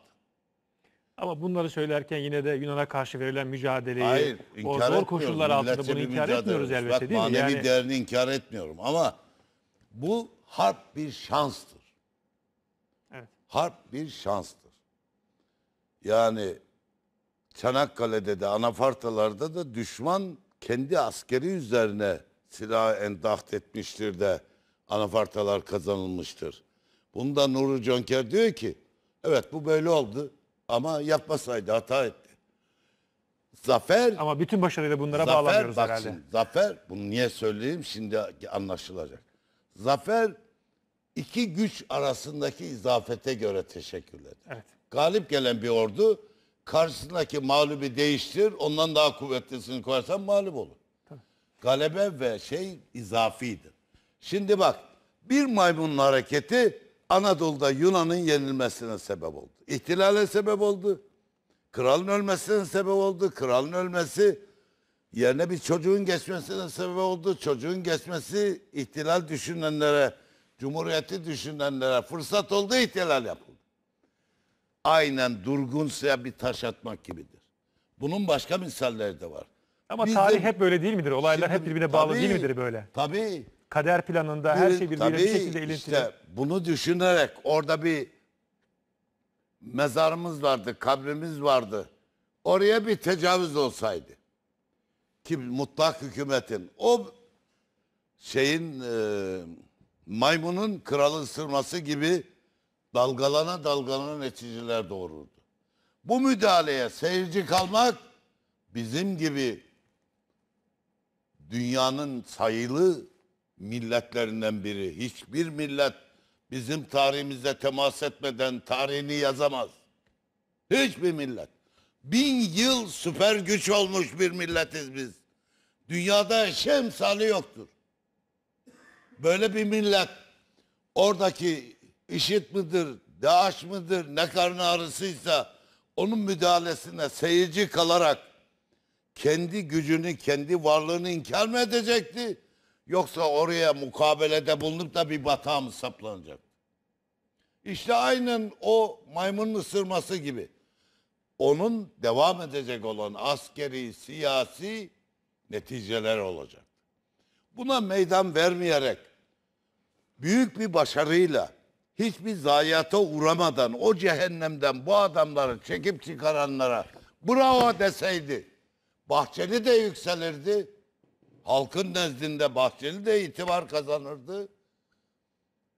Ama bunları söylerken yine de Yunan'a karşı verilen mücadeleyi Hayır, o zor koşullar altında bunu inkar etmiyoruz elbette Bak, değil mi? Manevi yani... değerini inkar etmiyorum ama bu harp bir şanstır. Evet. Harp bir şanstır. Yani Çanakkale'de de Anafartalar'da da düşman kendi askeri üzerine silah endaht etmiştir de Anafartalar kazanılmıştır. Bunda Nuri Cönker diyor ki evet bu böyle oldu ama yapmasaydı hata etti. Zafer Ama bütün başarıyla bunlara bağlanıyoruz bak herhalde. şimdi, zafer, bunu niye söyleyeyim şimdi anlaşılacak. Zafer iki güç arasındaki izafete göre teşekkür eder. Evet. Galip gelen bir ordu karşısındaki mağlubi değiştir. Ondan daha kuvvetlisini koyarsan mağlup olur. Tabii. Galebe ve şey izafidir. Şimdi bak bir maymunun hareketi Anadolu'da Yunan'ın yenilmesine sebep oldu. İhtilale sebep oldu. Kralın ölmesine sebep oldu. Kralın ölmesi yerine bir çocuğun geçmesine sebep oldu. Çocuğun geçmesi ihtilal düşünenlere, cumhuriyeti düşünenlere fırsat oldu ihtilal yaptı aynen durgunsa bir taş atmak gibidir. Bunun başka misalleri de var. Ama Biz tarih de, hep böyle değil midir? Olaylar şimdi, hep birbirine bağlı değil midir böyle? Tabii. Kader planında bir, her şey birbirine bir şekilde ilintili. Işte bunu düşünerek orada bir mezarımız vardı, kabrimiz vardı. Oraya bir tecavüz olsaydı. Ki mutlak hükümetin o şeyin e, maymunun kralı sırması gibi dalgalana dalgalana neticeler doğururdu. Bu müdahaleye seyirci kalmak bizim gibi dünyanın sayılı milletlerinden biri. Hiçbir millet bizim tarihimize temas etmeden tarihini yazamaz. Hiçbir millet. Bin yıl süper güç olmuş bir milletiz biz. Dünyada şemsali yoktur. Böyle bir millet oradaki IŞİD midir, DAEŞ mıdır, ne karnı ağrısıysa onun müdahalesine seyirci kalarak kendi gücünü, kendi varlığını inkar mı edecekti? Yoksa oraya mukabelede bulunup da bir batağa mı saplanacak? İşte aynen o maymun ısırması gibi. Onun devam edecek olan askeri, siyasi neticeler olacak. Buna meydan vermeyerek büyük bir başarıyla hiçbir zayiata uğramadan o cehennemden bu adamları çekip çıkaranlara bravo deseydi Bahçeli de yükselirdi. Halkın nezdinde Bahçeli de itibar kazanırdı.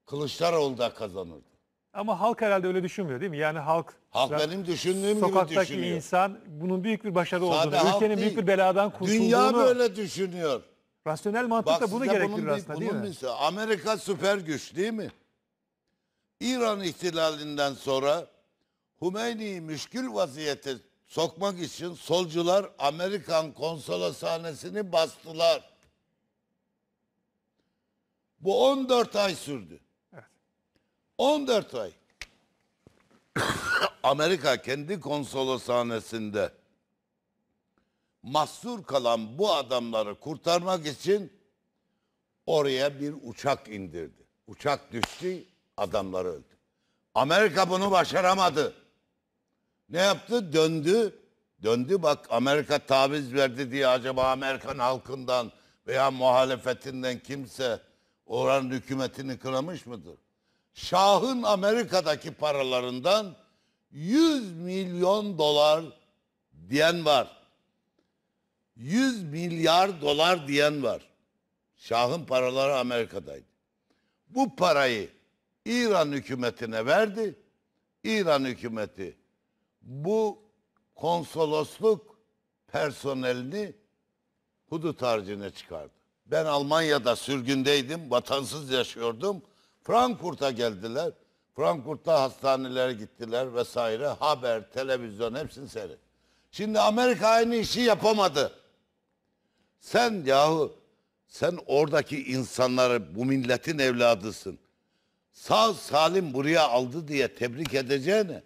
Kılıçdaroğlu da kazanırdı. Ama halk herhalde öyle düşünmüyor değil mi? Yani halk halk benim düşündüğüm gibi sokaktaki insan bunun büyük bir başarı Sade olduğunu, ülkenin değil, büyük bir beladan kurtulduğunu Dünya böyle düşünüyor. rasyonel mantıkla bunu size gerektirir bunun bir- aslında değil mi? bir- Amerika süper güç değil mi? İran ihtilalinden sonra Hümeyni'yi müşkül vaziyete sokmak için solcular Amerikan konsoloshanesini bastılar. Bu 14 ay sürdü. Evet. 14 ay. [coughs] Amerika kendi konsoloshanesinde mahsur kalan bu adamları kurtarmak için oraya bir uçak indirdi. Uçak düştü, adamları öldü. Amerika bunu başaramadı. Ne yaptı? Döndü. Döndü bak Amerika taviz verdi diye acaba Amerikan halkından veya muhalefetinden kimse oranın hükümetini kıramış mıdır? Şah'ın Amerika'daki paralarından 100 milyon dolar diyen var. 100 milyar dolar diyen var. Şah'ın paraları Amerika'daydı. Bu parayı İran hükümetine verdi. İran hükümeti bu konsolosluk personelini hudut harcına çıkardı. Ben Almanya'da sürgündeydim, vatansız yaşıyordum. Frankfurt'a geldiler. Frankfurt'ta hastanelere gittiler vesaire. Haber, televizyon hepsini seri. Şimdi Amerika aynı işi yapamadı. Sen yahu sen oradaki insanları bu milletin evladısın sağ salim buraya aldı diye tebrik edeceğine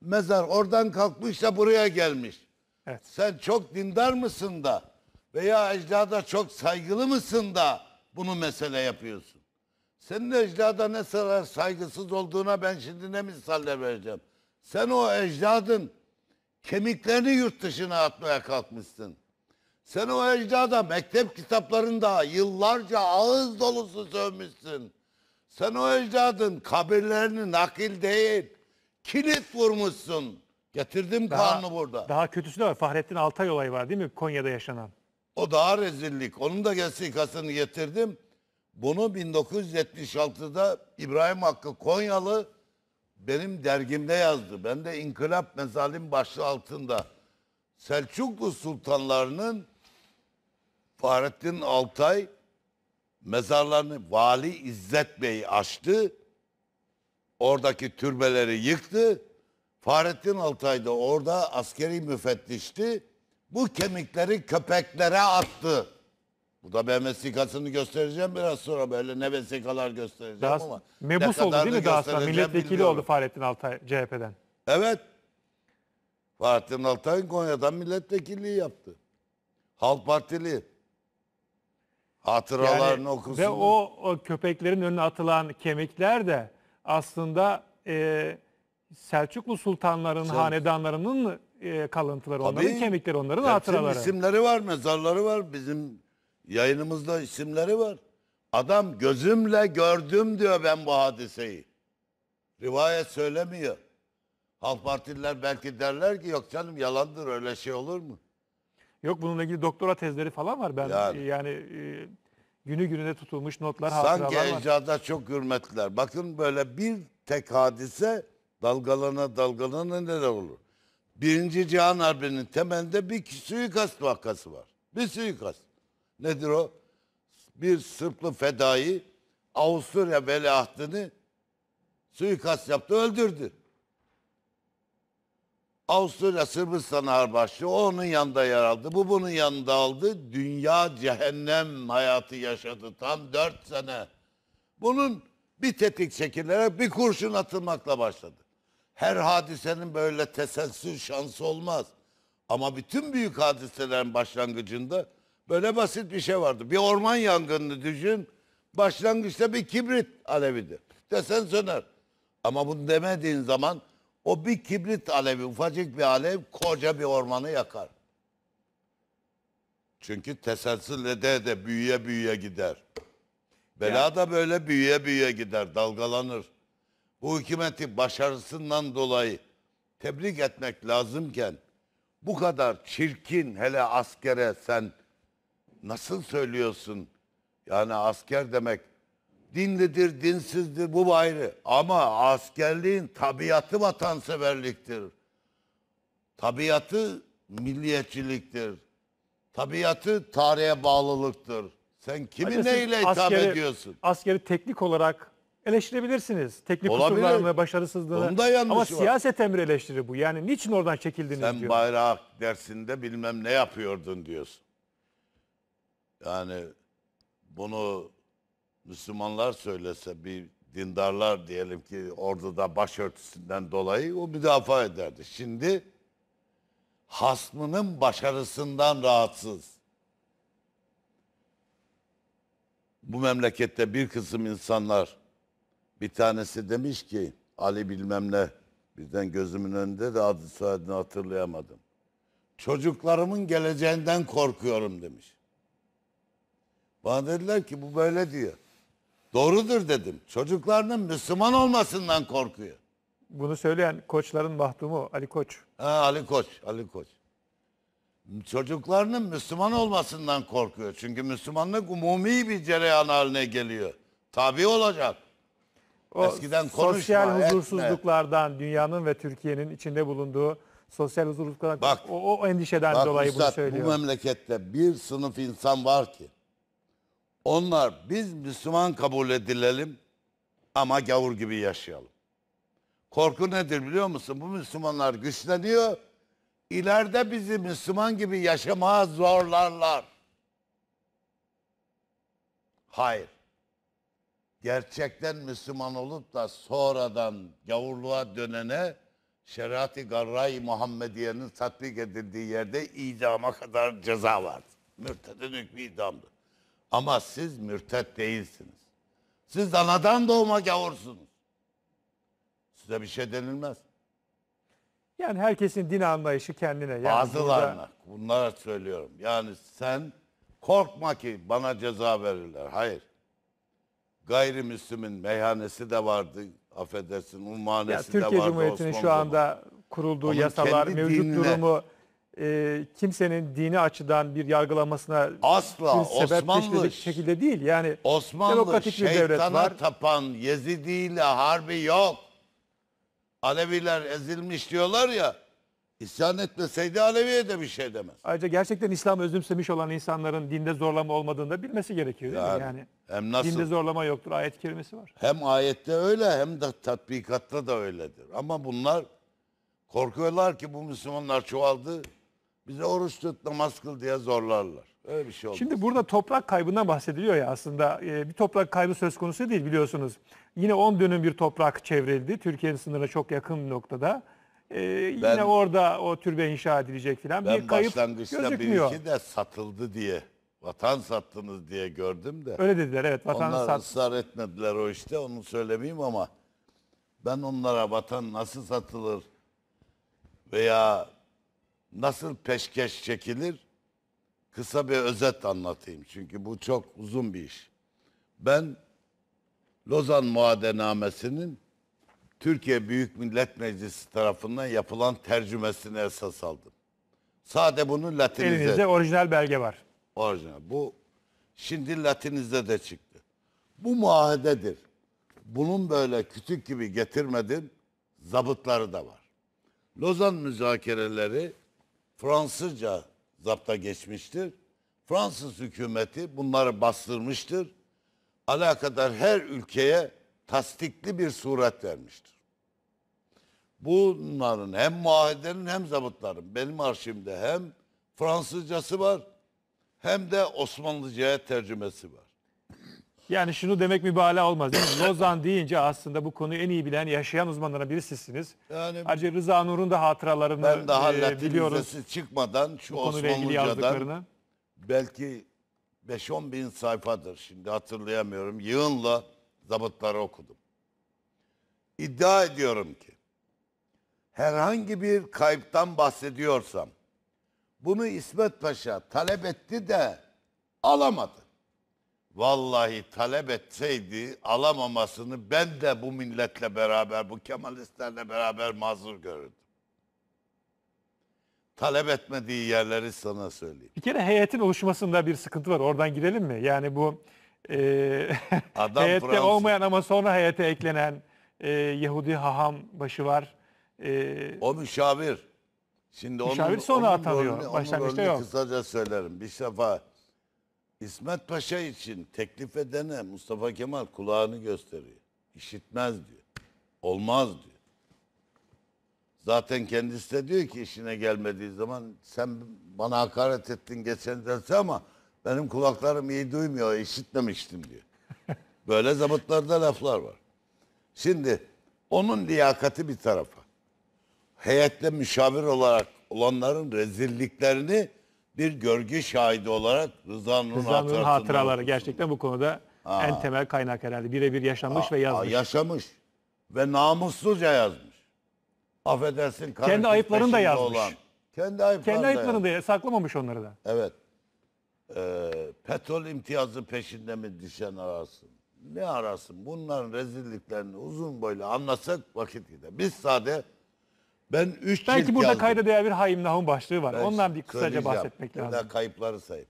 mezar oradan kalkmış da buraya gelmiş. Evet. Sen çok dindar mısın da veya ecdada çok saygılı mısın da bunu mesele yapıyorsun. Senin ecdada ne kadar saygısız olduğuna ben şimdi ne misaller vereceğim. Sen o ecdadın kemiklerini yurt dışına atmaya kalkmışsın. Sen o ecdada mektep kitaplarında yıllarca ağız dolusu sövmüşsün. Sen o ecdadın kabirlerini nakil değil, kilit vurmuşsun. Getirdim daha, kanunu burada. Daha kötüsü de var. Fahrettin Altay olayı var değil mi Konya'da yaşanan? O daha rezillik. Onun da vesikasını getirdim. Bunu 1976'da İbrahim Hakkı Konyalı benim dergimde yazdı. Ben de İnkılap Mezalim başlığı altında Selçuklu sultanlarının Fahrettin Altay mezarlarını Vali İzzet Bey açtı. Oradaki türbeleri yıktı. Fahrettin Altay da orada askeri müfettişti. Bu kemikleri köpeklere attı. Bu da ben vesikasını göstereceğim biraz sonra böyle ne vesikalar göstereceğim daha, ama. Mebus oldu değil mi daha sonra? Milletvekili bilmiyorum. oldu Fahrettin Altay CHP'den. Evet. Fahrettin Altay Konya'dan milletvekilliği yaptı. Halk Partili. Hatıralarını yani, okusun. Ve o, o köpeklerin önüne atılan kemikler de aslında e, Selçuklu sultanların Sen, hanedanlarının e, kalıntıları, tabii, onların kemikleri, onların hatıraları. isimleri var, mezarları var. Bizim yayınımızda isimleri var. Adam gözümle gördüm diyor ben bu hadiseyi. Rivayet söylemiyor. Halk partililer belki derler ki yok canım yalandır öyle şey olur mu? Yok bununla ilgili doktora tezleri falan var. Ben yani, yani e, günü gününe tutulmuş notlar, Sanki hatıralar ecdada çok hürmetliler. Bakın böyle bir tek hadise dalgalana dalgalana neler olur? Birinci Cihan Harbi'nin temelinde bir suikast vakası var. Bir suikast. Nedir o? Bir Sırplı fedai Avusturya veliahtını suikast yaptı öldürdü. Avusturya Sırbistan Arbaşlı o onun yanında yer aldı. Bu bunun yanında aldı. Dünya cehennem hayatı yaşadı tam dört sene. Bunun bir tetik çekilerek bir kurşun atılmakla başladı. Her hadisenin böyle teselsül şansı olmaz. Ama bütün büyük hadiselerin başlangıcında böyle basit bir şey vardı. Bir orman yangını düşün. Başlangıçta bir kibrit alevidir. Desen söner. Ama bunu demediğin zaman o bir kibrit alevi, ufacık bir alev koca bir ormanı yakar. Çünkü teselsül ede de büyüye büyüye gider. Bela yani. da böyle büyüye büyüye gider, dalgalanır. Bu hükümeti başarısından dolayı tebrik etmek lazımken bu kadar çirkin hele askere sen nasıl söylüyorsun? Yani asker demek dinlidir, dinsizdir bu ayrı. Ama askerliğin tabiatı vatanseverliktir. Tabiatı milliyetçiliktir. Tabiatı tarihe bağlılıktır. Sen kimi Hayır, neyle hitap askeri, ediyorsun? Askeri teknik olarak eleştirebilirsiniz. Teknik Olabilir. kusurlarını, başarısızlığını. Ama var. siyaset emri eleştiri bu. Yani niçin oradan çekildiniz Sen diyor. Sen bayrak dersinde bilmem ne yapıyordun diyorsun. Yani bunu Müslümanlar söylese bir dindarlar diyelim ki orduda başörtüsünden dolayı o müdafaa ederdi. Şimdi hasmının başarısından rahatsız. Bu memlekette bir kısım insanlar bir tanesi demiş ki Ali bilmem ne birden gözümün önünde de adı soyadını hatırlayamadım. Çocuklarımın geleceğinden korkuyorum demiş. Bana dediler ki bu böyle diyor. Doğrudur dedim. Çocuklarının Müslüman olmasından korkuyor. Bunu söyleyen koçların mahdumu Ali Koç. Ha, Ali Koç, Ali Koç. Çocuklarının Müslüman olmasından korkuyor. Çünkü Müslümanlık umumi bir cereyan haline geliyor. Tabi olacak. O Eskiden konuşma, sosyal huzursuzluklardan, etme. dünyanın ve Türkiye'nin içinde bulunduğu sosyal huzursuzluklardan, bak, o, o endişeden bak dolayı üstad, bunu söylüyor. Bu memlekette bir sınıf insan var ki, onlar biz Müslüman kabul edilelim ama gavur gibi yaşayalım. Korku nedir biliyor musun? Bu Müslümanlar güçleniyor. İleride bizi Müslüman gibi yaşamaya zorlarlar. Hayır. Gerçekten Müslüman olup da sonradan gavurluğa dönene şeriat-ı garray Muhammediye'nin tatbik edildiği yerde idama kadar ceza vardı. Mürtedin hükmü idamdı. Ama siz mürtet değilsiniz. Siz anadan doğma gavursunuz. Size bir şey denilmez. Yani herkesin din anlayışı kendine. Yani Bazılarına. Burada... Bunlara söylüyorum. Yani sen korkma ki bana ceza verirler. Hayır. Gayrimüslimin meyhanesi de vardı. Affedersin ummanesi ya, de vardı. Türkiye Cumhuriyeti'nin şu anda kurulduğu Onun yasalar, mevcut dinine, durumu e, kimsenin dini açıdan bir yargılamasına Asla bir sebep Osmanlı şekilde değil. Yani Osmanlı demokratik bir devlet var. Osmanlı tapan Yezidi ile harbi yok. Aleviler ezilmiş diyorlar ya. İsyan etmeseydi Alevi'ye de bir şey demez. Ayrıca gerçekten İslam özümsemiş olan insanların dinde zorlama olmadığını da bilmesi gerekiyor değil mi? Yani, hem nasıl? dinde zorlama yoktur ayet kelimesi var. Hem ayette öyle hem de tatbikatta da öyledir. Ama bunlar korkuyorlar ki bu Müslümanlar çoğaldı. Bize oruç tut namaz kıl diye zorlarlar. Öyle bir şey olmaz. Şimdi burada toprak kaybından bahsediliyor ya aslında. E, bir toprak kaybı söz konusu değil biliyorsunuz. Yine 10 dönüm bir toprak çevrildi. Türkiye'nin sınırına çok yakın bir noktada. Ee, Ben- yine orada o türbe inşa edilecek filan bir kayıp başlangıçta bir gözükmüyor. iki de satıldı diye, vatan sattınız diye gördüm de. Öyle dediler evet vatanı Onlar sat. ısrar etmediler o işte onu söylemeyeyim ama ben onlara vatan nasıl satılır veya nasıl peşkeş çekilir? Kısa bir özet anlatayım çünkü bu çok uzun bir iş. Ben Lozan Muadenamesi'nin Türkiye Büyük Millet Meclisi tarafından yapılan tercümesini esas aldım. Sade bunu Latinize. Elinizde orijinal belge var. Orijinal. Bu şimdi Latinize de çıktı. Bu muahededir. Bunun böyle kütük gibi getirmedin zabıtları da var. Lozan müzakereleri Fransızca zapta geçmiştir. Fransız hükümeti bunları bastırmıştır. Alakadar her ülkeye tasdikli bir suret vermiştir. Bunların hem muahedenin hem zabıtların benim arşivimde hem Fransızcası var hem de Osmanlıca'ya tercümesi var. Yani şunu demek mübalağa olmaz değil mi? [coughs] Lozan deyince aslında bu konuyu en iyi bilen, yaşayan uzmanların biri sizsiniz. Yani Ayrıca Rıza Nur'un da hatıralarını ben daha e, biliyoruz. Müzesi çıkmadan şu bu konuyla Osmanlıca'dan belki 5-10 bin sayfadır şimdi hatırlayamıyorum. Yığınla zabıtları okudum. İddia ediyorum ki herhangi bir kayıptan bahsediyorsam bunu İsmet Paşa talep etti de alamadı vallahi talep etseydi alamamasını ben de bu milletle beraber, bu Kemalistlerle beraber mazur görürdüm. Talep etmediği yerleri sana söyleyeyim. Bir kere heyetin oluşmasında bir sıkıntı var. Oradan girelim mi? Yani bu e, [laughs] Adam heyette Fransız. olmayan ama sonra heyete eklenen e, Yahudi haham başı var. E, o müşavir. Şimdi müşavir onun, sonra onun atanıyor. Rolünü, onun rolünü yok. kısaca söylerim. Bir sefa İsmet Paşa için teklif edene Mustafa Kemal kulağını gösteriyor. İşitmez diyor. Olmaz diyor. Zaten kendisi de diyor ki işine gelmediği zaman sen bana hakaret ettin geçen derse ama benim kulaklarım iyi duymuyor, işitmemiştim diyor. [laughs] Böyle zabıtlarda laflar var. Şimdi onun liyakati bir tarafa. Heyette müşavir olarak olanların rezilliklerini bir görgü şahidi olarak Rıza'nın hatırasını hatıraları gerçekten bu konuda Aa. en temel kaynak herhalde. Birebir yaşanmış Aa, ve yazmış. yaşamış ve namussuzca yazmış. Affedersin. Kendi ayıplarını da yazmış. Olan, kendi ayıplarını, Kendi ayıplarını da, da saklamamış onları da. Evet. Ee, petrol imtiyazı peşinde mi düşen arasın Ne arasın Bunların rezilliklerini uzun boylu anlasak vakit gider. Biz sade ben 3 cilt Belki burada yazdım. kayda değer bir Haim Nahum başlığı var. Ben Ondan bir kısaca bahsetmek Burada lazım. kayıpları sayıp.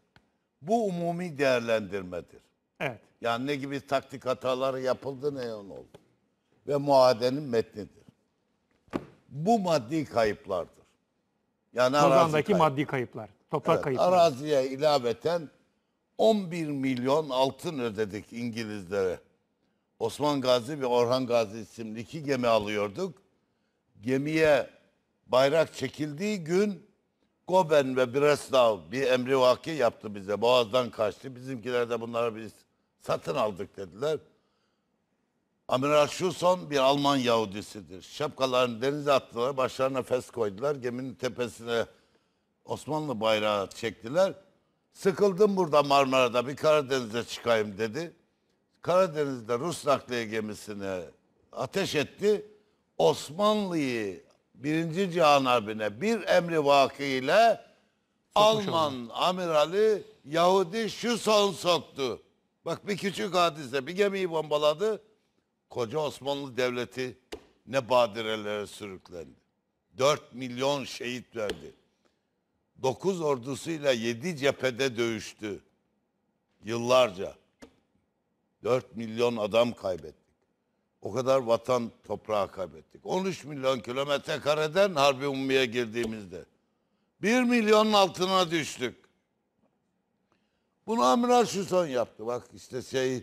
Bu umumi değerlendirmedir. Evet. Yani ne gibi taktik hataları yapıldı ne on oldu. Ve muadenin metnidir. Bu maddi kayıplardır. Yani arazi kayıp. maddi kayıplar, toprak Evet, kayıpları. Araziye ilaveten 11 milyon altın ödedik İngilizlere. Osman Gazi ve Orhan Gazi isimli iki gemi alıyorduk gemiye bayrak çekildiği gün Goben ve Breslav bir emri vaki yaptı bize. Boğaz'dan kaçtı. Bizimkiler de bunları biz satın aldık dediler. Amiral Schuson bir Alman Yahudisidir. Şapkalarını denize attılar, başlarına fes koydular. Geminin tepesine Osmanlı bayrağı çektiler. Sıkıldım burada Marmara'da bir Karadeniz'e çıkayım dedi. Karadeniz'de Rus nakliye gemisine ateş etti. Osmanlı'yı birinci Cihan Harbi'ne bir emri vakiyle Sokmuş Alman oldu. amirali Yahudi şu son soktu. Bak bir küçük hadise bir gemiyi bombaladı. Koca Osmanlı Devleti ne badirelere sürüklendi. 4 milyon şehit verdi. 9 ordusuyla 7 cephede dövüştü. Yıllarca. 4 milyon adam kaybetti. O kadar vatan toprağı kaybettik. 13 milyon kilometre kareden Harbi Umumi'ye girdiğimizde. 1 milyonun altına düştük. Bunu Amiral Süson yaptı. Bak işte şey e,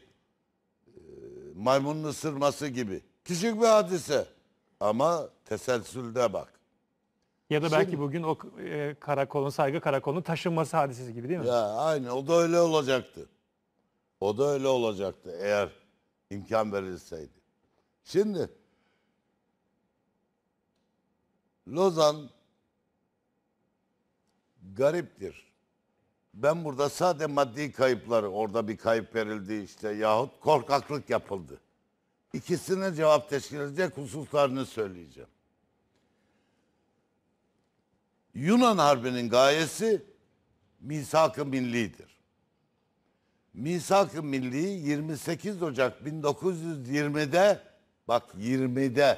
maymunun ısırması gibi. Küçük bir hadise. Ama teselsülde bak. Ya da belki Şimdi, bugün o e, karakolun, saygı karakolunun taşınması hadisesi gibi değil mi? Ya aynı. O da öyle olacaktı. O da öyle olacaktı eğer imkan verilseydi. Şimdi Lozan gariptir. Ben burada sadece maddi kayıpları, orada bir kayıp verildi işte yahut korkaklık yapıldı. İkisine cevap teşkil edecek hususlarını söyleyeceğim. Yunan Harbi'nin gayesi misak-ı millidir. Misak-ı milli 28 Ocak 1920'de Bak 20'de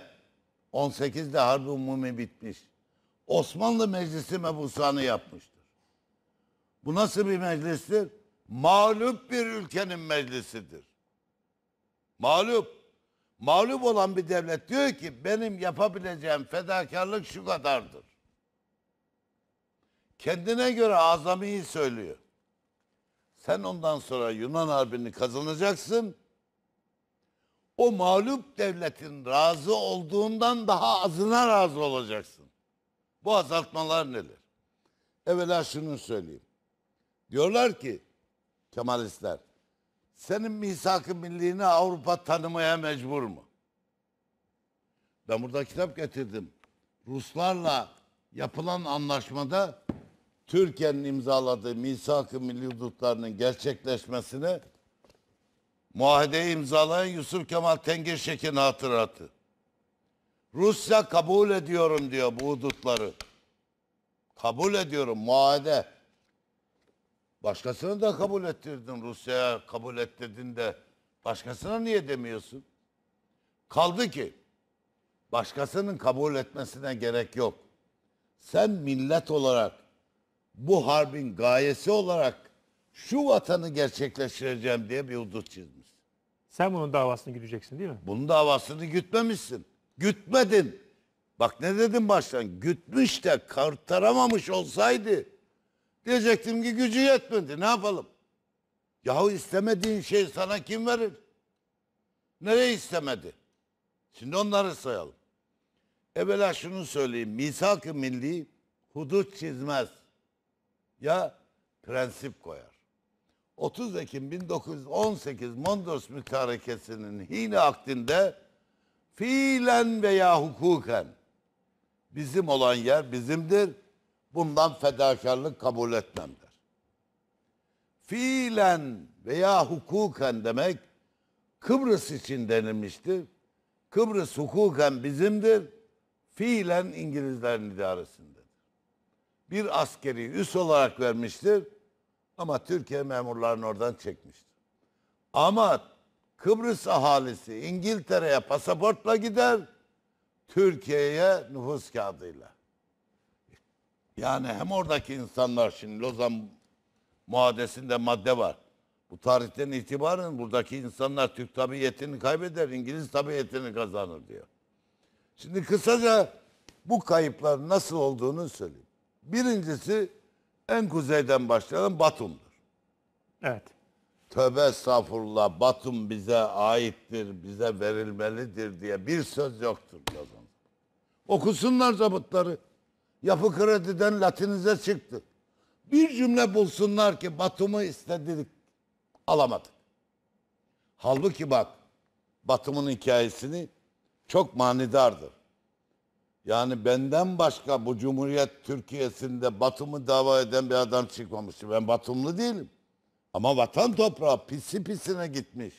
18'de Harbi Umumi bitmiş. Osmanlı Meclisi mebusanı yapmıştır. Bu nasıl bir meclistir? Mağlup bir ülkenin meclisidir. Mağlup. Mağlup olan bir devlet diyor ki benim yapabileceğim fedakarlık şu kadardır. Kendine göre azamiyi söylüyor. Sen ondan sonra Yunan Harbi'ni kazanacaksın o mağlup devletin razı olduğundan daha azına razı olacaksın. Bu azaltmalar neler? Evvela şunu söyleyeyim. Diyorlar ki Kemalistler, senin misak-ı milliğini Avrupa tanımaya mecbur mu? Ben burada kitap getirdim. Ruslarla yapılan anlaşmada Türkiye'nin imzaladığı misak-ı milli hudutlarının gerçekleşmesine Muahedeyi imzalayan Yusuf Kemal Tengirşek'in hatıratı. Rusya kabul ediyorum diyor bu hudutları. Kabul ediyorum muahede. Başkasını da kabul ettirdin Rusya'ya kabul ettirdin de başkasına niye demiyorsun? Kaldı ki başkasının kabul etmesine gerek yok. Sen millet olarak bu harbin gayesi olarak şu vatanı gerçekleştireceğim diye bir hudut çizmiş. Sen bunun davasını güdeceksin değil mi? Bunun davasını gütmemişsin. Gütmedin. Bak ne dedim baştan? Gütmüş de kurtaramamış olsaydı diyecektim ki gücü yetmedi. Ne yapalım? Yahu istemediğin şeyi sana kim verir? Nereye istemedi? Şimdi onları sayalım. Evvela şunu söyleyeyim. Misak-ı milli hudut çizmez. Ya prensip koyar. 30 Ekim 1918 Mondros Mütarekesi'nin hine akdinde fiilen veya hukuken bizim olan yer bizimdir. Bundan fedakarlık kabul etmemdir. Fiilen veya hukuken demek Kıbrıs için denilmiştir. Kıbrıs hukuken bizimdir. Fiilen İngilizlerin idaresindedir. Bir askeri üs olarak vermiştir ama Türkiye memurlarını oradan çekmişti. Ama Kıbrıs ahalisi İngiltere'ye pasaportla gider, Türkiye'ye nüfus kağıdıyla. Yani hem oradaki insanlar şimdi Lozan muadesinde madde var. Bu tarihten itibaren buradaki insanlar Türk tabiyetini kaybeder, İngiliz tabiyetini kazanır diyor. Şimdi kısaca bu kayıpların nasıl olduğunu söyleyeyim. Birincisi en kuzeyden başlayalım Batum'dur. Evet. Tövbe estağfurullah Batum bize aittir, bize verilmelidir diye bir söz yoktur yazan. Okusunlar zabıtları. Yapı krediden Latinize çıktı. Bir cümle bulsunlar ki Batum'u istedik, alamadık. Halbuki bak Batum'un hikayesini çok manidardır. Yani benden başka bu Cumhuriyet Türkiye'sinde Batım'ı dava eden bir adam çıkmamıştı. Ben Batımlı değilim. Ama vatan toprağı pisi pisine gitmiş.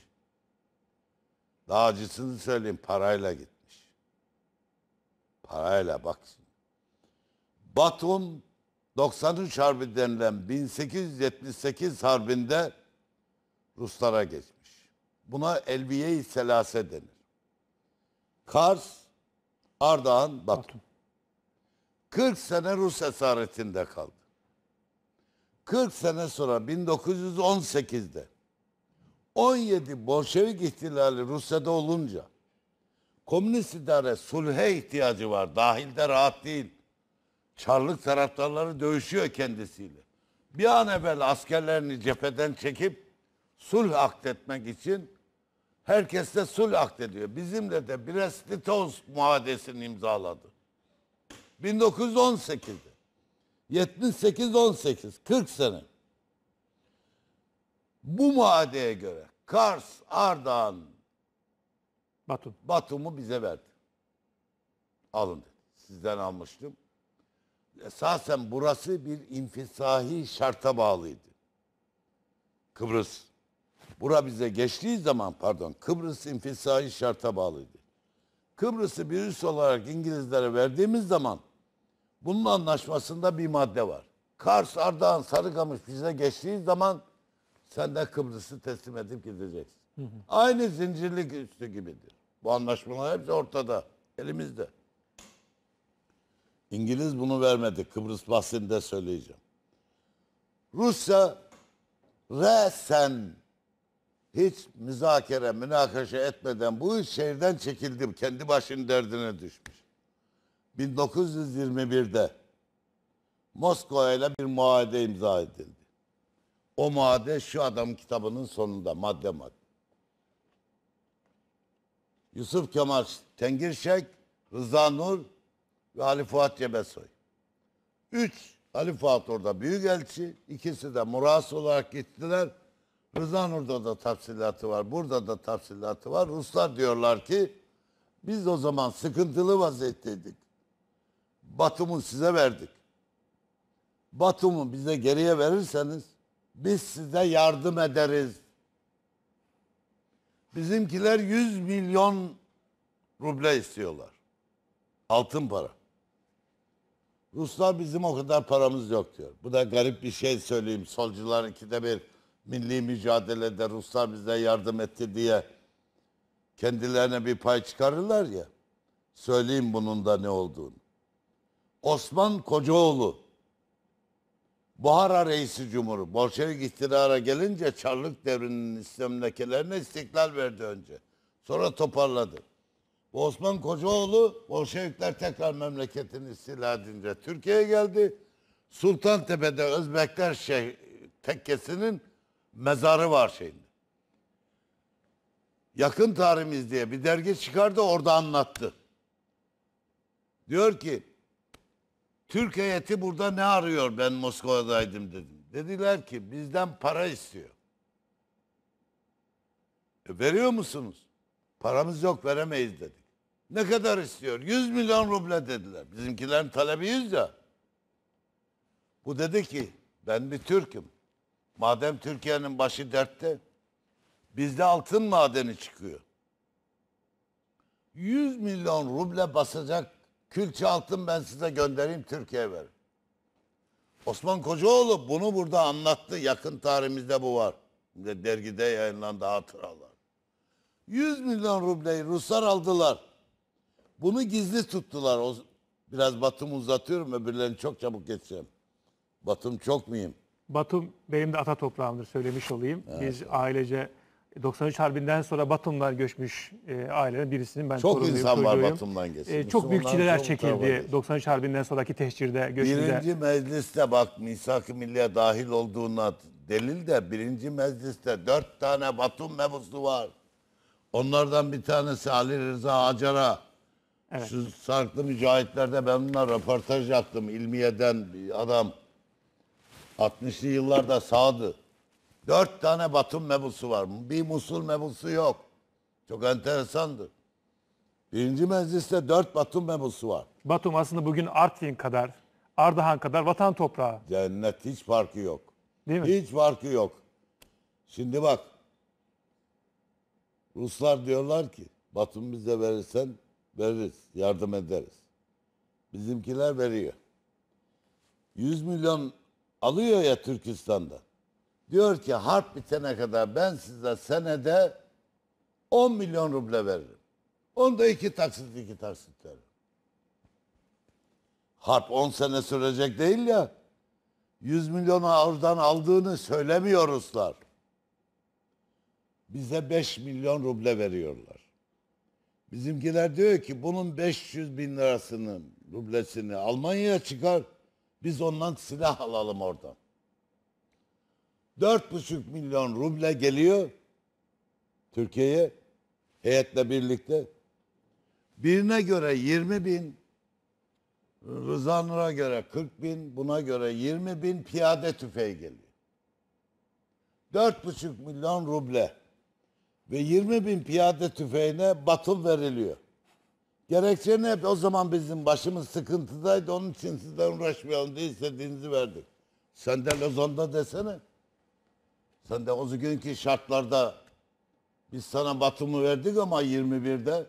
Daha acısını söyleyeyim parayla gitmiş. Parayla bak. Batum 93 Harbi denilen 1878 Harbi'nde Ruslara geçmiş. Buna Elbiye-i Selase denir. Kars Ardahan Batum. 40 sene Rus esaretinde kaldı. 40 sene sonra 1918'de 17 Bolşevik ihtilali Rusya'da olunca komünist idare sulhe ihtiyacı var. Dahilde rahat değil. Çarlık taraftarları dövüşüyor kendisiyle. Bir an evvel askerlerini cepheden çekip sulh akdetmek için Herkeste de sulh akdediyor. Bizimle de Brest-Litovsk muadesini imzaladı. 1918'de. 78-18, 40 sene. Bu muadeye göre Kars, Ardahan, Batum. Batum'u bize verdi. Alın dedi. Sizden almıştım. Esasen burası bir infisahi şarta bağlıydı. Kıbrıs. Bura bize geçtiği zaman pardon Kıbrıs infisai şarta bağlıydı. Kıbrıs'ı bir üs olarak İngilizlere verdiğimiz zaman bunun anlaşmasında bir madde var. Kars, Ardahan, Sarıkamış bize geçtiği zaman sen de Kıbrıs'ı teslim edip gideceksin. Hı hı. Aynı zincirlik üstü gibidir. Bu anlaşmalar hepsi ortada. Elimizde. İngiliz bunu vermedi. Kıbrıs bahsinde söyleyeceğim. Rusya resen hiç müzakere, münakaşa etmeden bu iş şehirden çekildim. Kendi başının derdine düşmüş. 1921'de Moskova ile bir muade imza edildi. O muade şu adam kitabının sonunda madde madde. Yusuf Kemal Tengirşek, Rıza Nur ve Ali Fuat Cebesoy. Üç Ali Fuat orada büyük elçi, ikisi de muras olarak gittiler. Rıza Nur'da da tafsilatı var. Burada da tafsilatı var. Ruslar diyorlar ki biz o zaman sıkıntılı vaziyetteydik. Batum'u size verdik. Batum'u bize geriye verirseniz biz size yardım ederiz. Bizimkiler 100 milyon ruble istiyorlar. Altın para. Ruslar bizim o kadar paramız yok diyor. Bu da garip bir şey söyleyeyim. solcuların ikide bir milli mücadelede Ruslar bize yardım etti diye kendilerine bir pay çıkarırlar ya. Söyleyeyim bunun da ne olduğunu. Osman Kocaoğlu Buhara reisi cumhur Bolşevik iktidara gelince Çarlık devrinin istemlekelerine istiklal verdi önce. Sonra toparladı. Bu Osman Kocaoğlu Bolşevikler tekrar memleketini istila edince Türkiye'ye geldi. Sultantepe'de Özbekler şey, tekkesinin mezarı var şeyinde. Yakın tarihimiz diye bir dergi çıkardı orada anlattı. Diyor ki Türk heyeti burada ne arıyor ben Moskova'daydım dedim. Dediler ki bizden para istiyor. E, veriyor musunuz? Paramız yok veremeyiz dedik. Ne kadar istiyor? 100 milyon ruble dediler. Bizimkilerin talebi 100 ya. Bu dedi ki ben bir Türk'üm. Madem Türkiye'nin başı dertte bizde altın madeni çıkıyor. 100 milyon ruble basacak külçe altın ben size göndereyim Türkiye'ye ver. Osman Kocaoğlu bunu burada anlattı. Yakın tarihimizde bu var. Dergide yayınlandı hatıralar. 100 milyon rubleyi Ruslar aldılar. Bunu gizli tuttular. O, biraz batım uzatıyorum öbürlerini çok çabuk geçeceğim. Batım çok muyum? Batum benim de ata toprağımdır söylemiş olayım. Evet. Biz ailece 93 Harbi'nden sonra Batum'dan göçmüş e, ailenin birisinin ben Çok insan var Batum'dan e, geçmiş. E, çok büyük çileler çok çekildi 93 Harbi'nden sonraki tehcirde, göçmüde. Birinci mecliste bak misak-ı milliye dahil olduğuna delil de birinci mecliste dört tane Batum mebusu var. Onlardan bir tanesi Ali Rıza Acar'a. Evet. Şu sarklı mücahitlerde ben bunlar röportaj yaptım. İlmiye'den bir adam. 60'lı yıllarda sağdı. Dört tane Batum mebusu var. Bir Musul mebusu yok. Çok enteresandır. Birinci mecliste dört Batum mebusu var. Batum aslında bugün Artvin kadar, Ardahan kadar vatan toprağı. Cennet hiç farkı yok. Değil mi? Hiç farkı yok. Şimdi bak. Ruslar diyorlar ki Batum bize verirsen veririz, yardım ederiz. Bizimkiler veriyor. 100 milyon alıyor ya Türkistan'da. Diyor ki harp bitene kadar ben size senede 10 milyon ruble veririm. Onu da iki taksit iki taksit veririm. Harp 10 sene sürecek değil ya. 100 milyonu oradan aldığını söylemiyor Ruslar. Bize 5 milyon ruble veriyorlar. Bizimkiler diyor ki bunun 500 bin lirasını, rublesini Almanya'ya çıkar. Biz ondan silah alalım oradan. Dört buçuk milyon ruble geliyor Türkiye'ye heyetle birlikte. Birine göre 20 bin, Rıza Nur'a göre 40 bin, buna göre 20 bin piyade tüfeği geliyor. 4,5 milyon ruble ve 20 bin piyade tüfeğine batıl veriliyor. Gerekçeni hep o zaman bizim başımız sıkıntıdaydı. Onun için sizden uğraşmayalım diye istediğinizi verdik. Sen de Lozan'da desene. Sen de o günkü şartlarda biz sana Batum'u verdik ama 21'de.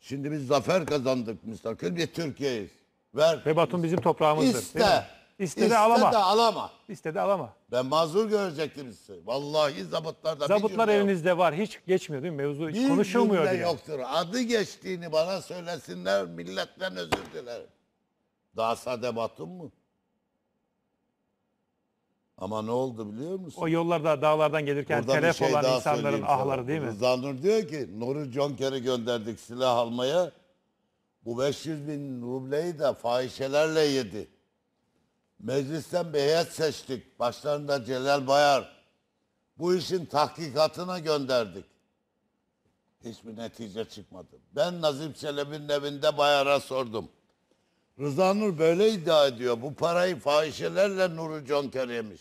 Şimdi biz zafer kazandık misal. Bir Türkiye'yiz. Ver. Ve Batum bizim toprağımızdır. İste. İstede, İstede alama. alama. İstede alama. Ben mazur görecektim sizi. Vallahi zabıtlarda Zabıtlar bir cümle yok. var. Hiç geçmiyor değil mi? Mevzu hiç Bir konuşulmuyor cümle diye. yoktur. Adı geçtiğini bana söylesinler, milletten özür dilerim. Daha sade batın mı? Ama ne oldu biliyor musun? O yollarda dağlardan gelirken Buradan telef şey olan insanların söyleyeyim sana. değil mi? Zanur diyor ki Nuri Jonker'i gönderdik silah almaya. Bu 500 bin rubleyi de fahişelerle yedi. Meclisten bir heyet seçtik. Başlarında Celal Bayar. Bu işin tahkikatına gönderdik. Hiçbir netice çıkmadı. Ben Nazım Çelebi'nin evinde Bayar'a sordum. Rıza Nur böyle iddia ediyor. Bu parayı fahişelerle Nuri Conker yemiş.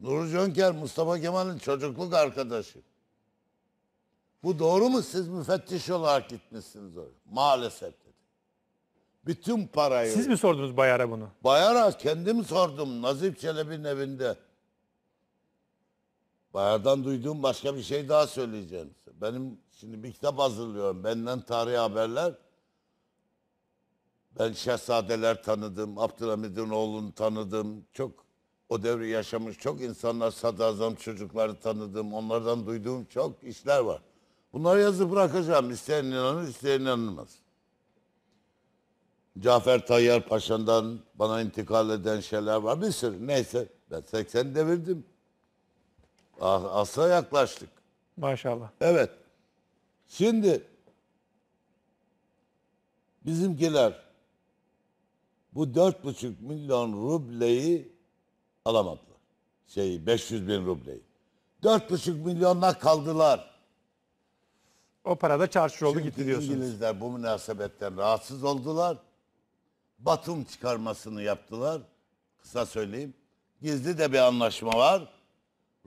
Nuri Conker Mustafa Kemal'in çocukluk arkadaşı. Bu doğru mu? Siz müfettiş olarak gitmişsiniz oraya. Maalesef. Bütün parayı. Siz mi sordunuz Bayar'a bunu? Bayar'a kendim sordum Nazif Çelebi'nin evinde. Bayar'dan duyduğum başka bir şey daha söyleyeceğim. Benim şimdi bir kitap hazırlıyorum. Benden tarih haberler. Ben şehzadeler tanıdım. Abdülhamid'in oğlunu tanıdım. Çok o devri yaşamış çok insanlar, sadrazam çocukları tanıdım. Onlardan duyduğum çok işler var. Bunları yazıp bırakacağım. İsteyen inanır, isteyen inanılmaz. Cafer Tayyar Paşa'dan bana intikal eden şeyler var. Bir sürü neyse ben 80 devirdim. Ah, asla yaklaştık. Maşallah. Evet. Şimdi bizimkiler bu dört buçuk milyon rubleyi alamadılar. Şeyi 500 bin rubleyi. Dört buçuk milyonla kaldılar. O parada çarşır oldu Çünkü gitti diyorsunuz. İngilizler bu münasebetten rahatsız oldular batım çıkarmasını yaptılar. Kısa söyleyeyim. Gizli de bir anlaşma var.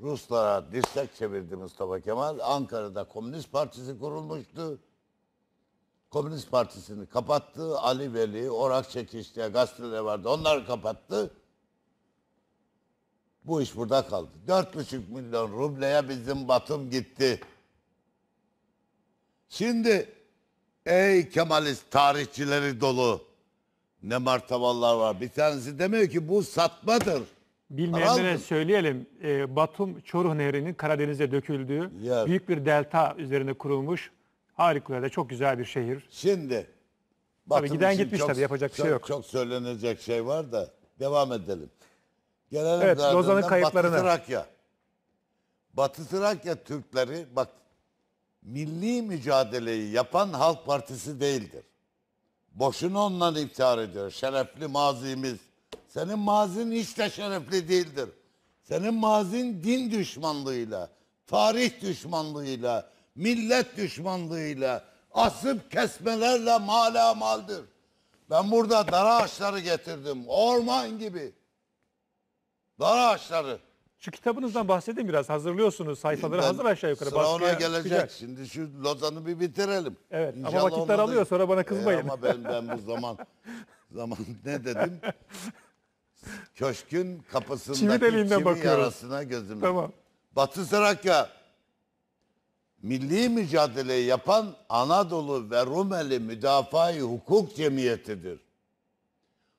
Ruslara dirsek çevirdi Mustafa Kemal. Ankara'da Komünist Partisi kurulmuştu. Komünist Partisi'ni kapattı. Ali Veli, Orak Çekiş diye gazeteler vardı. Onları kapattı. Bu iş burada kaldı. Dört buçuk milyon rubleye bizim batım gitti. Şimdi ey Kemalist tarihçileri dolu ne martavallar var. Bir tanesi demiyor ki bu satmadır. Bilmeyenlere Tamam söyleyelim. e, Batum Çoruh Nehri'nin Karadeniz'e döküldüğü Ya. büyük bir delta üzerinde kurulmuş harikulade çok güzel bir şehir. Şimdi Batım giden için gitmiş tabii, yapacak bir şey yok. Çok söylenecek şey var da devam edelim. Gelelim Evet, ardından Lozan'ın kayıplarına. Batı Trakya. Batı Trakya Türkleri bak milli mücadeleyi yapan Halk Partisi değildir. Boşuna ondan iftihar ediyor. Şerefli mazimiz. Senin mazin hiç de şerefli değildir. Senin mazin din düşmanlığıyla, tarih düşmanlığıyla, millet düşmanlığıyla, asıp kesmelerle mala maldır. Ben burada dara ağaçları getirdim. Orman gibi. Dara ağaçları. Şu kitabınızdan bahsedin biraz. Hazırlıyorsunuz. Sayfaları ben, hazır aşağı yukarı. Sıra ona gelecek. Çıkacak. Şimdi şu Lozan'ı bir bitirelim. Evet İnşallah ama vakit alıyor. sonra bana kızmayın. E, ama ben, ben bu zaman zaman [laughs] ne dedim? [laughs] Köşkün kapısındaki çivi, çivi yarasına gözümle. Tamam. Batı Trakya milli mücadeleyi yapan Anadolu ve Rumeli Müdafaa-i Hukuk Cemiyeti'dir.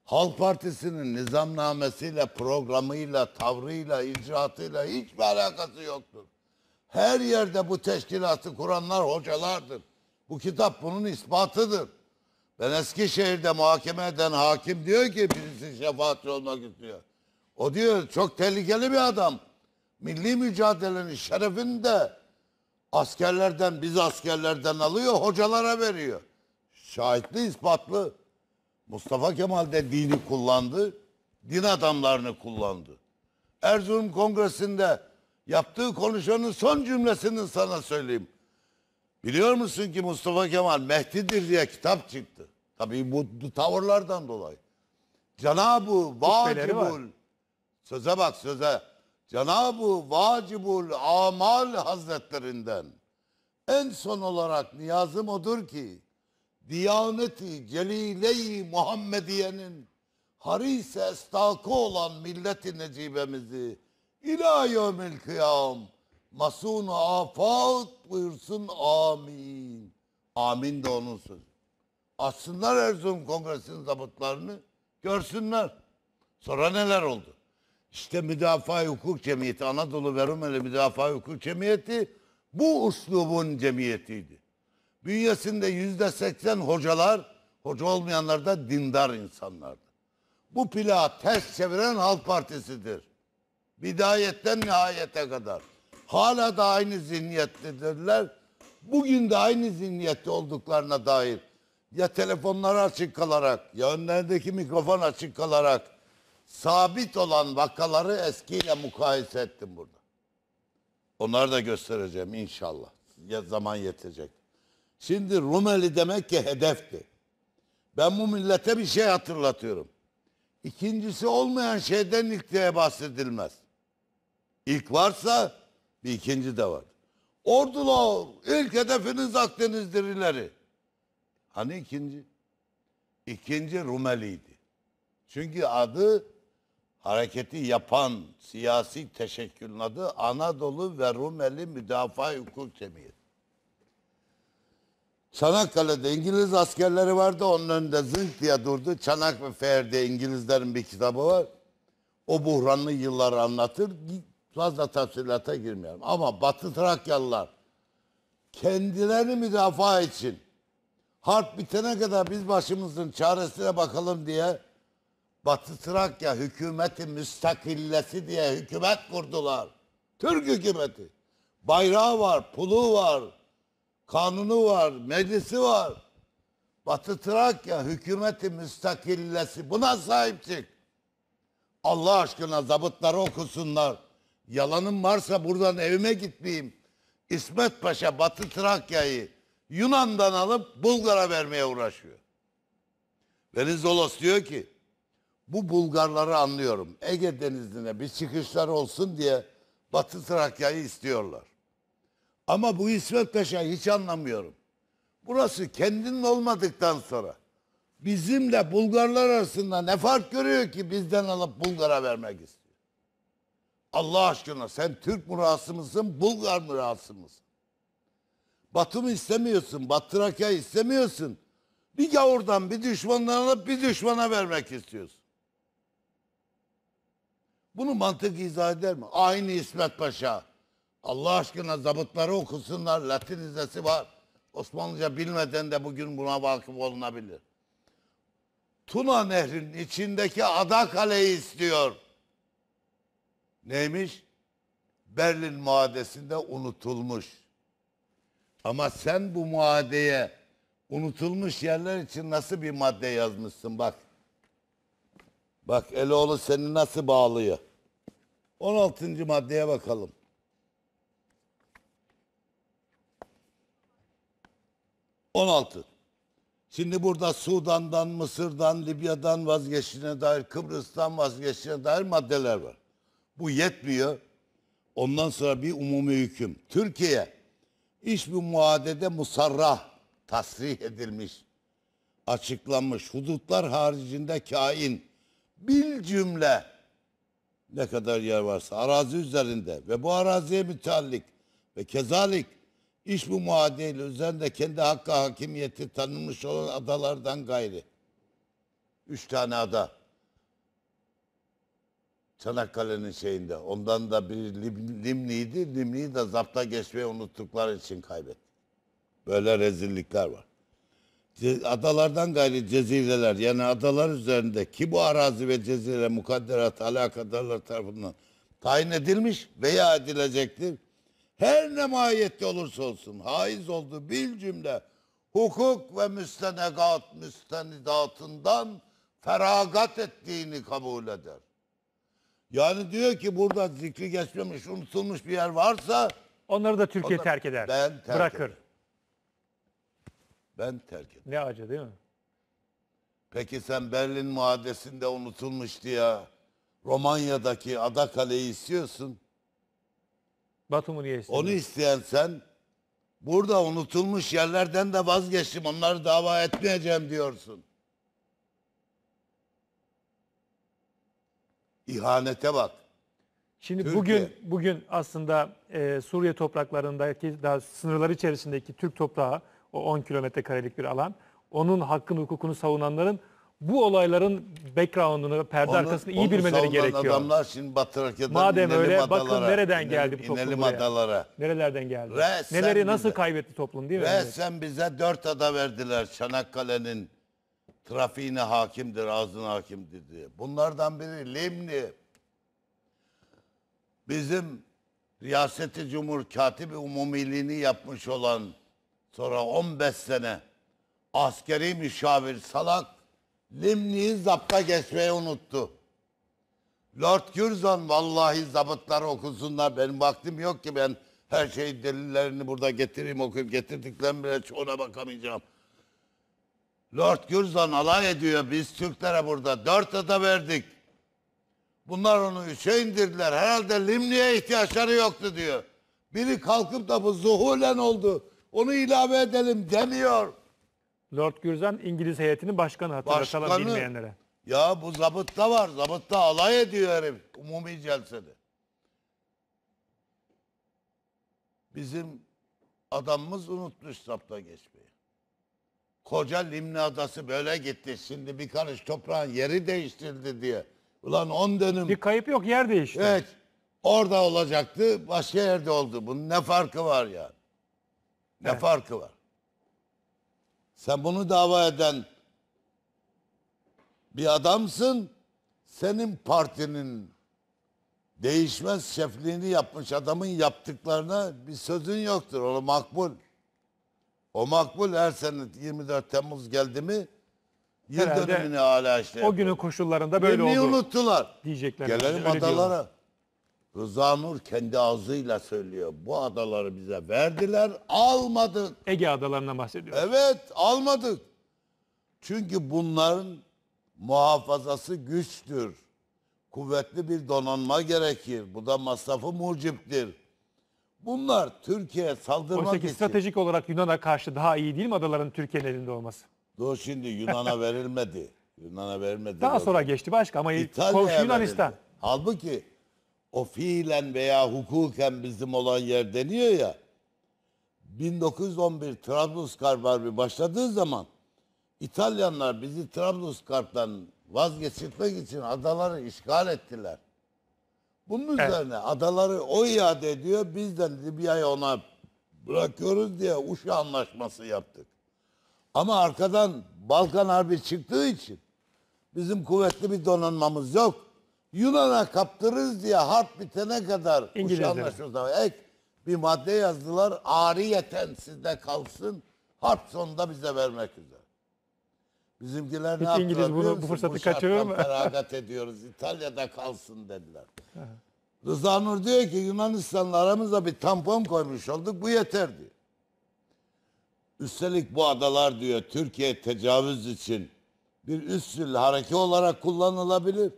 Halk Partisi'nin nizamnamesiyle, programıyla, tavrıyla, icraatıyla hiçbir alakası yoktur. Her yerde bu teşkilatı kuranlar hocalardır. Bu kitap bunun ispatıdır. Ben Eskişehir'de muhakeme eden hakim diyor ki birisi şefaatçi olmak istiyor. O diyor çok tehlikeli bir adam. Milli mücadelenin şerefini de askerlerden, biz askerlerden alıyor, hocalara veriyor. Şahitli, ispatlı. Mustafa Kemal de dini kullandı, din adamlarını kullandı. Erzurum Kongresi'nde yaptığı konuşmanın son cümlesini sana söyleyeyim. Biliyor musun ki Mustafa Kemal Mehdi'dir diye kitap çıktı. Tabii bu, bu tavırlardan dolayı. Cenab-ı vacibul söze bak söze. Cenab-ı vacibul amal hazretlerinden en son olarak niyazım odur ki Diyaneti Celile-i Muhammediye'nin harise estakı olan milleti necibemizi ila yevmil kıyam masun afat buyursun amin. Amin de onun sözü. Açsınlar Erzurum Kongresi'nin zabıtlarını görsünler. Sonra neler oldu? İşte Müdafaa Hukuk Cemiyeti, Anadolu ve Rumeli Müdafaa Hukuk Cemiyeti bu uslubun cemiyetiydi. Bünyesinde yüzde seksen hocalar, hoca olmayanlar da dindar insanlardı. Bu plağı ters çeviren Halk Partisi'dir. Bidayetten nihayete kadar. Hala da aynı zihniyettedirler. Bugün de aynı zihniyette olduklarına dair ya telefonları açık kalarak ya önlerindeki mikrofon açık kalarak sabit olan vakaları eskiyle mukayese ettim burada. Onları da göstereceğim inşallah. Ya zaman yetecek. Şimdi Rumeli demek ki hedefti. Ben bu millete bir şey hatırlatıyorum. İkincisi olmayan şeyden ilk diye bahsedilmez. İlk varsa bir ikinci de var. Ordulu ilk hedefiniz Akdeniz'dir ileri. Hani ikinci? İkinci Rumeli'ydi. Çünkü adı hareketi yapan siyasi teşekkülün adı Anadolu ve Rumeli Müdafaa Hukuk Cemiyeti. Çanakkale'de İngiliz askerleri vardı. Onun önünde zınk diye durdu. Çanak ve Fer diye İngilizlerin bir kitabı var. O buhranlı yılları anlatır. Fazla tafsilata girmiyorum. Ama Batı Trakyalılar kendilerini müdafaa için harp bitene kadar biz başımızın çaresine bakalım diye Batı Trakya hükümeti müstakillesi diye hükümet kurdular. Türk hükümeti. Bayrağı var, pulu var, kanunu var, meclisi var. Batı Trakya hükümeti müstakillesi buna sahip Allah aşkına zabıtları okusunlar. Yalanım varsa buradan evime gitmeyeyim. İsmet Paşa Batı Trakya'yı Yunan'dan alıp Bulgar'a vermeye uğraşıyor. Venizelos diyor ki bu Bulgarları anlıyorum. Ege Denizi'ne bir çıkışlar olsun diye Batı Trakya'yı istiyorlar. Ama bu İsmet Paşa hiç anlamıyorum. Burası kendinin olmadıktan sonra bizimle Bulgarlar arasında ne fark görüyor ki bizden alıp Bulgar'a vermek istiyor? Allah aşkına sen Türk mürası mısın, Bulgar mürası mısın? Batı mı istemiyorsun, Batı istemiyorsun. Bir gavurdan bir düşmandan alıp bir düşmana vermek istiyorsun. Bunu mantık izah eder mi? Aynı İsmet Paşa. Allah aşkına zabıtları okusunlar. Latinizesi var. Osmanlıca bilmeden de bugün buna vakıf olunabilir. Tuna Nehri'nin içindeki ada kaleyi istiyor. Neymiş? Berlin muadesinde unutulmuş. Ama sen bu muadeye unutulmuş yerler için nasıl bir madde yazmışsın bak. Bak Eloğlu seni nasıl bağlıyor. 16. maddeye bakalım. 16. Şimdi burada Sudan'dan, Mısır'dan, Libya'dan vazgeçtiğine dair, Kıbrıs'tan vazgeçtiğine dair maddeler var. Bu yetmiyor. Ondan sonra bir umumi hüküm. Türkiye iş bir muadede musarrah tasrih edilmiş, açıklanmış. Hudutlar haricinde kain bil cümle ne kadar yer varsa arazi üzerinde ve bu araziye müteallik ve kezalik İş bu muadiyle üzerinde kendi hakkı hakimiyeti tanınmış olan adalardan gayri. Üç tane ada. Çanakkale'nin şeyinde. Ondan da bir Lim, Limni'ydi. Limni'yi de zapta geçmeyi unuttukları için kaybetti. Böyle rezillikler var. Adalardan gayri cezireler yani adalar üzerinde ki bu arazi ve cezire mukadderat alakadarlar tarafından tayin edilmiş veya edilecektir her ne mahiyette olursa olsun haiz oldu bir cümle hukuk ve müstenegat müstenidatından feragat ettiğini kabul eder. Yani diyor ki burada zikri geçmemiş, unutulmuş bir yer varsa onları da Türkiye onlar, terk eder. Ben terk bırakır. Ederim. Ben terk ederim. Ne acı değil mi? Peki sen Berlin muadesinde unutulmuş diye Romanya'daki Ada Kale'yi istiyorsun. Batum'u niye istemiyor? Onu isteyen sen burada unutulmuş yerlerden de vazgeçtim. Onları dava etmeyeceğim diyorsun. İhanete bak. Şimdi Türkiye. bugün bugün aslında e, Suriye topraklarındaki daha sınırlar içerisindeki Türk toprağı o 10 kilometre karelik bir alan onun hakkını hukukunu savunanların bu olayların background'unu, perde onu, arkasını iyi bilmeleri gerekiyor. adamlar şimdi Batı Trakya'dan Madem İnelim öyle adalara, bakın nereden inelim, geldi bu toplum İnelim buraya. adalara. Nerelerden geldi? Resmen Neleri bize, nasıl kaybetti toplum değil mi? Resmen bize dört ada verdiler. Çanakkale'nin trafiğine hakimdir, ağzına hakimdir diye. Bunlardan biri Limni. Bizim Riyaseti Cumhur Katibi Umumiliğini yapmış olan sonra 15 sene askeri müşavir salak Limni'yi zapta geçmeyi unuttu. Lord Curzon vallahi zabıtları okusunlar. Benim vaktim yok ki ben her şey delillerini burada getireyim okuyup getirdiklerim bile çoğuna bakamayacağım. Lord Curzon alay ediyor biz Türklere burada dört ada verdik. Bunlar onu üçe indirdiler. Herhalde Limni'ye ihtiyaçları yoktu diyor. Biri kalkıp da bu zuhulen oldu. Onu ilave edelim demiyor. Lord Gürzan İngiliz heyetinin başkanı hatırlatalım Başkanı. bilmeyenlere. Ya bu zabıtta var. Zabıtta alay ediyor herif umumi celsede. Bizim adamımız unutmuş zapta geçmeyi. Koca Limni Adası böyle gitti. Şimdi bir karış toprağın yeri değiştirdi diye. Ulan on dönüm. Bir kayıp yok yer değişti. Evet. Orada olacaktı. Başka yerde oldu. Bunun ne farkı var ya? Ne Evet. farkı var? Sen bunu dava eden bir adamsın. Senin partinin değişmez şefliğini yapmış adamın yaptıklarına bir sözün yoktur. O makbul. O makbul her sene 24 Temmuz geldi mi yıl Herhalde dönümünü hala şey O günün koşullarında böyle Yemeği oldu. unuttular. Diyecekler. Gelelim Öyle diyorlar. Rıza Nur kendi ağzıyla söylüyor. Bu adaları bize verdiler, almadık. Ege adalarından bahsediyor. Evet, almadık. Çünkü bunların muhafazası güçtür. Kuvvetli bir donanma gerekir. Bu da masrafı muciptir. Bunlar Türkiye saldırmak Oysa ki için... stratejik olarak Yunan'a karşı daha iyi değil mi adaların Türkiye'nin elinde olması? Doğru şimdi Yunan'a verilmedi. Yunan'a verilmedi. Daha sonra geçti başka ama İtalya'ya Yunanistan. Verildi. Halbuki o fiilen veya hukuken bizim olan yer deniyor ya. 1911 Trablusgarp Harbi başladığı zaman İtalyanlar bizi Trablusgarp'tan vazgeçirmek için adaları işgal ettiler. Bunun evet. üzerine adaları o iade ediyor. Biz de Libya'yı ona bırakıyoruz diye Uşa anlaşması yaptık. Ama arkadan Balkan Harbi çıktığı için bizim kuvvetli bir donanmamız yok. Yunan'a kaptırırız diye harp bitene kadar İngilizlere. ek bir madde yazdılar. Ariyeten sizde kalsın. Harp sonunda bize vermek üzere. Bizimkiler Hiç ne İngiliz bunu, bu fırsatı bu kaçırır mı? feragat ediyoruz. İtalya'da kalsın dediler. Rıza Nur diyor ki Yunanistan'la aramıza bir tampon koymuş olduk. Bu yeterdi. Üstelik bu adalar diyor Türkiye tecavüz için bir üst hareket olarak kullanılabilir.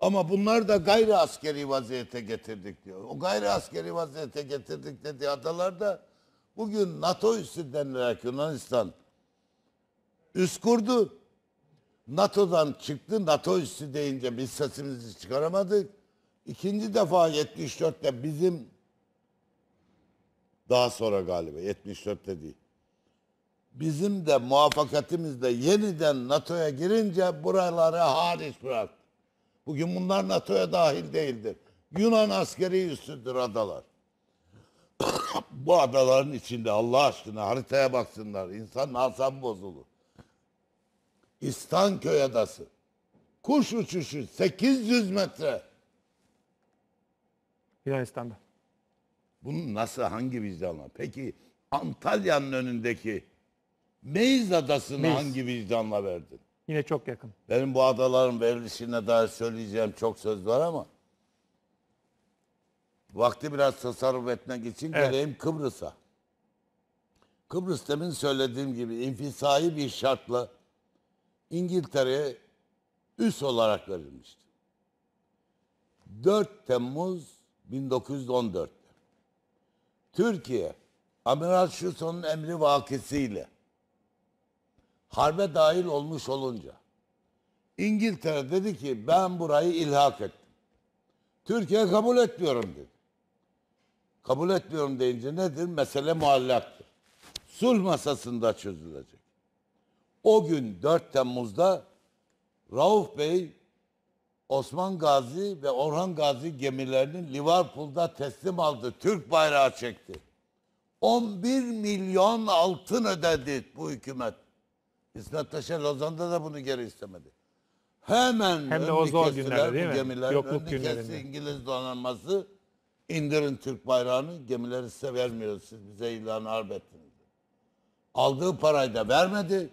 Ama bunlar da gayri askeri vaziyete getirdik diyor. O gayri askeri vaziyete getirdik dediği adalarda bugün NATO üssü denilerek Yunanistan üst kurdu. NATO'dan çıktı. NATO üssü deyince biz sesimizi çıkaramadık. İkinci defa 74'te bizim daha sonra galiba 74'te değil. Bizim de muvaffakatimizle yeniden NATO'ya girince buraları hariç bıraktı. Bugün bunlar NATO'ya dahil değildir. Yunan askeri üstündür adalar. [coughs] Bu adaların içinde Allah aşkına haritaya baksınlar. İnsan nasan bozulur. İstanköy Adası. Kuş uçuşu 800 metre. Yunanistan'da. Bunu nasıl hangi vicdanla? Peki Antalya'nın önündeki Meiz Adası'nı Meiz. hangi vicdanla verdin? Yine çok yakın. Benim bu adaların verilişine dair söyleyeceğim çok söz var ama vakti biraz tasarruf etmek için evet. geleyim Kıbrıs'a. Kıbrıs demin söylediğim gibi infisai bir şartla İngiltere'ye üs olarak verilmişti. 4 Temmuz 1914'te. Türkiye, Amiral Şuson'un emri vakisiyle harbe dahil olmuş olunca İngiltere dedi ki ben burayı ilhak ettim. Türkiye kabul etmiyorum dedi. Kabul etmiyorum deyince nedir? Mesele muallaktır. Sulh masasında çözülecek. O gün 4 Temmuz'da Rauf Bey Osman Gazi ve Orhan Gazi gemilerinin Liverpool'da teslim aldı. Türk bayrağı çekti. 11 milyon altın ödedi bu hükümet. İsmet Paşa Lozan'da da bunu geri istemedi. Hemen Hem de o zor günlerde değil mi? Gemiler, Yokluk günlerinde. İngiliz donanması indirin Türk bayrağını gemileri size vermiyoruz. Siz bize ilan harp ettiniz. Aldığı parayı da vermedi.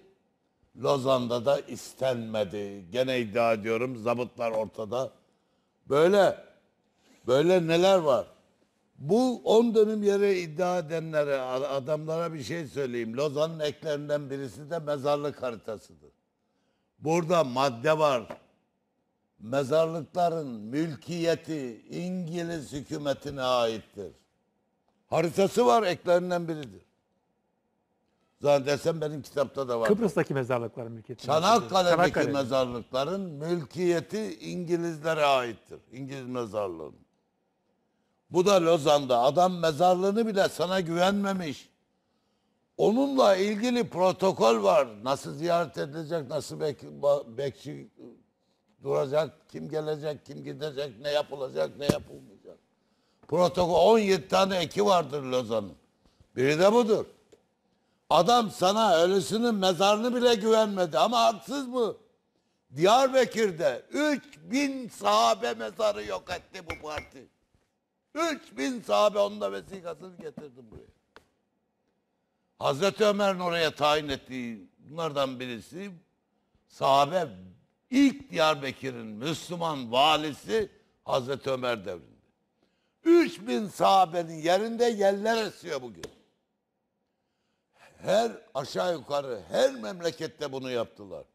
Lozan'da da istenmedi. Gene iddia ediyorum zabıtlar ortada. Böyle böyle neler var? Bu on dönüm yere iddia edenlere, adamlara bir şey söyleyeyim. Lozan'ın eklerinden birisi de mezarlık haritasıdır. Burada madde var. Mezarlıkların mülkiyeti İngiliz hükümetine aittir. Haritası var eklerinden biridir. Zaten desem benim kitapta da var. Kıbrıs'taki mezarlıkların mülkiyeti. Çanakkale'deki Çanakkale. mezarlıkların mülkiyeti İngilizlere aittir. İngiliz mezarlığının. Bu da Lozan'da. Adam mezarlığını bile sana güvenmemiş. Onunla ilgili protokol var. Nasıl ziyaret edilecek, nasıl bek, bekçi duracak, kim gelecek, kim gidecek, ne yapılacak, ne yapılmayacak. Protokol 17 tane eki vardır Lozan'ın. Biri de budur. Adam sana ölüsünün mezarını bile güvenmedi ama haksız mı? Diyarbakır'da 3000 sahabe mezarı yok etti bu parti. 3000 sahabe onun da vesikasını getirdim buraya. Hazreti Ömer'in oraya tayin ettiği bunlardan birisi sahabe ilk Diyarbakır'ın Müslüman valisi Hazreti Ömer devrinde. 3000 sahabenin yerinde yerler esiyor bugün. Her aşağı yukarı her memlekette bunu yaptılar.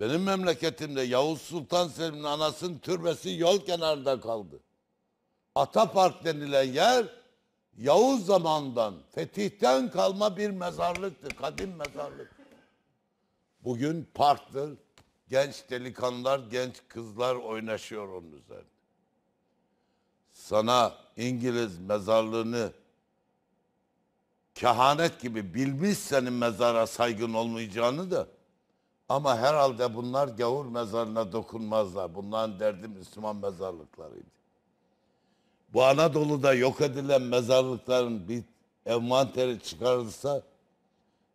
Benim memleketimde Yavuz Sultan Selim'in anasının türbesi yol kenarında kaldı. Atapark denilen yer Yavuz zamandan, fetihten kalma bir mezarlıktır. Kadim mezarlık. Bugün parktır. Genç delikanlılar, genç kızlar oynaşıyor onun üzerinde. Sana İngiliz mezarlığını kehanet gibi bilmiş senin mezara saygın olmayacağını da ama herhalde bunlar gavur mezarına dokunmazlar. Bunların derdi Müslüman mezarlıklarıydı bu Anadolu'da yok edilen mezarlıkların bir envanteri çıkarılsa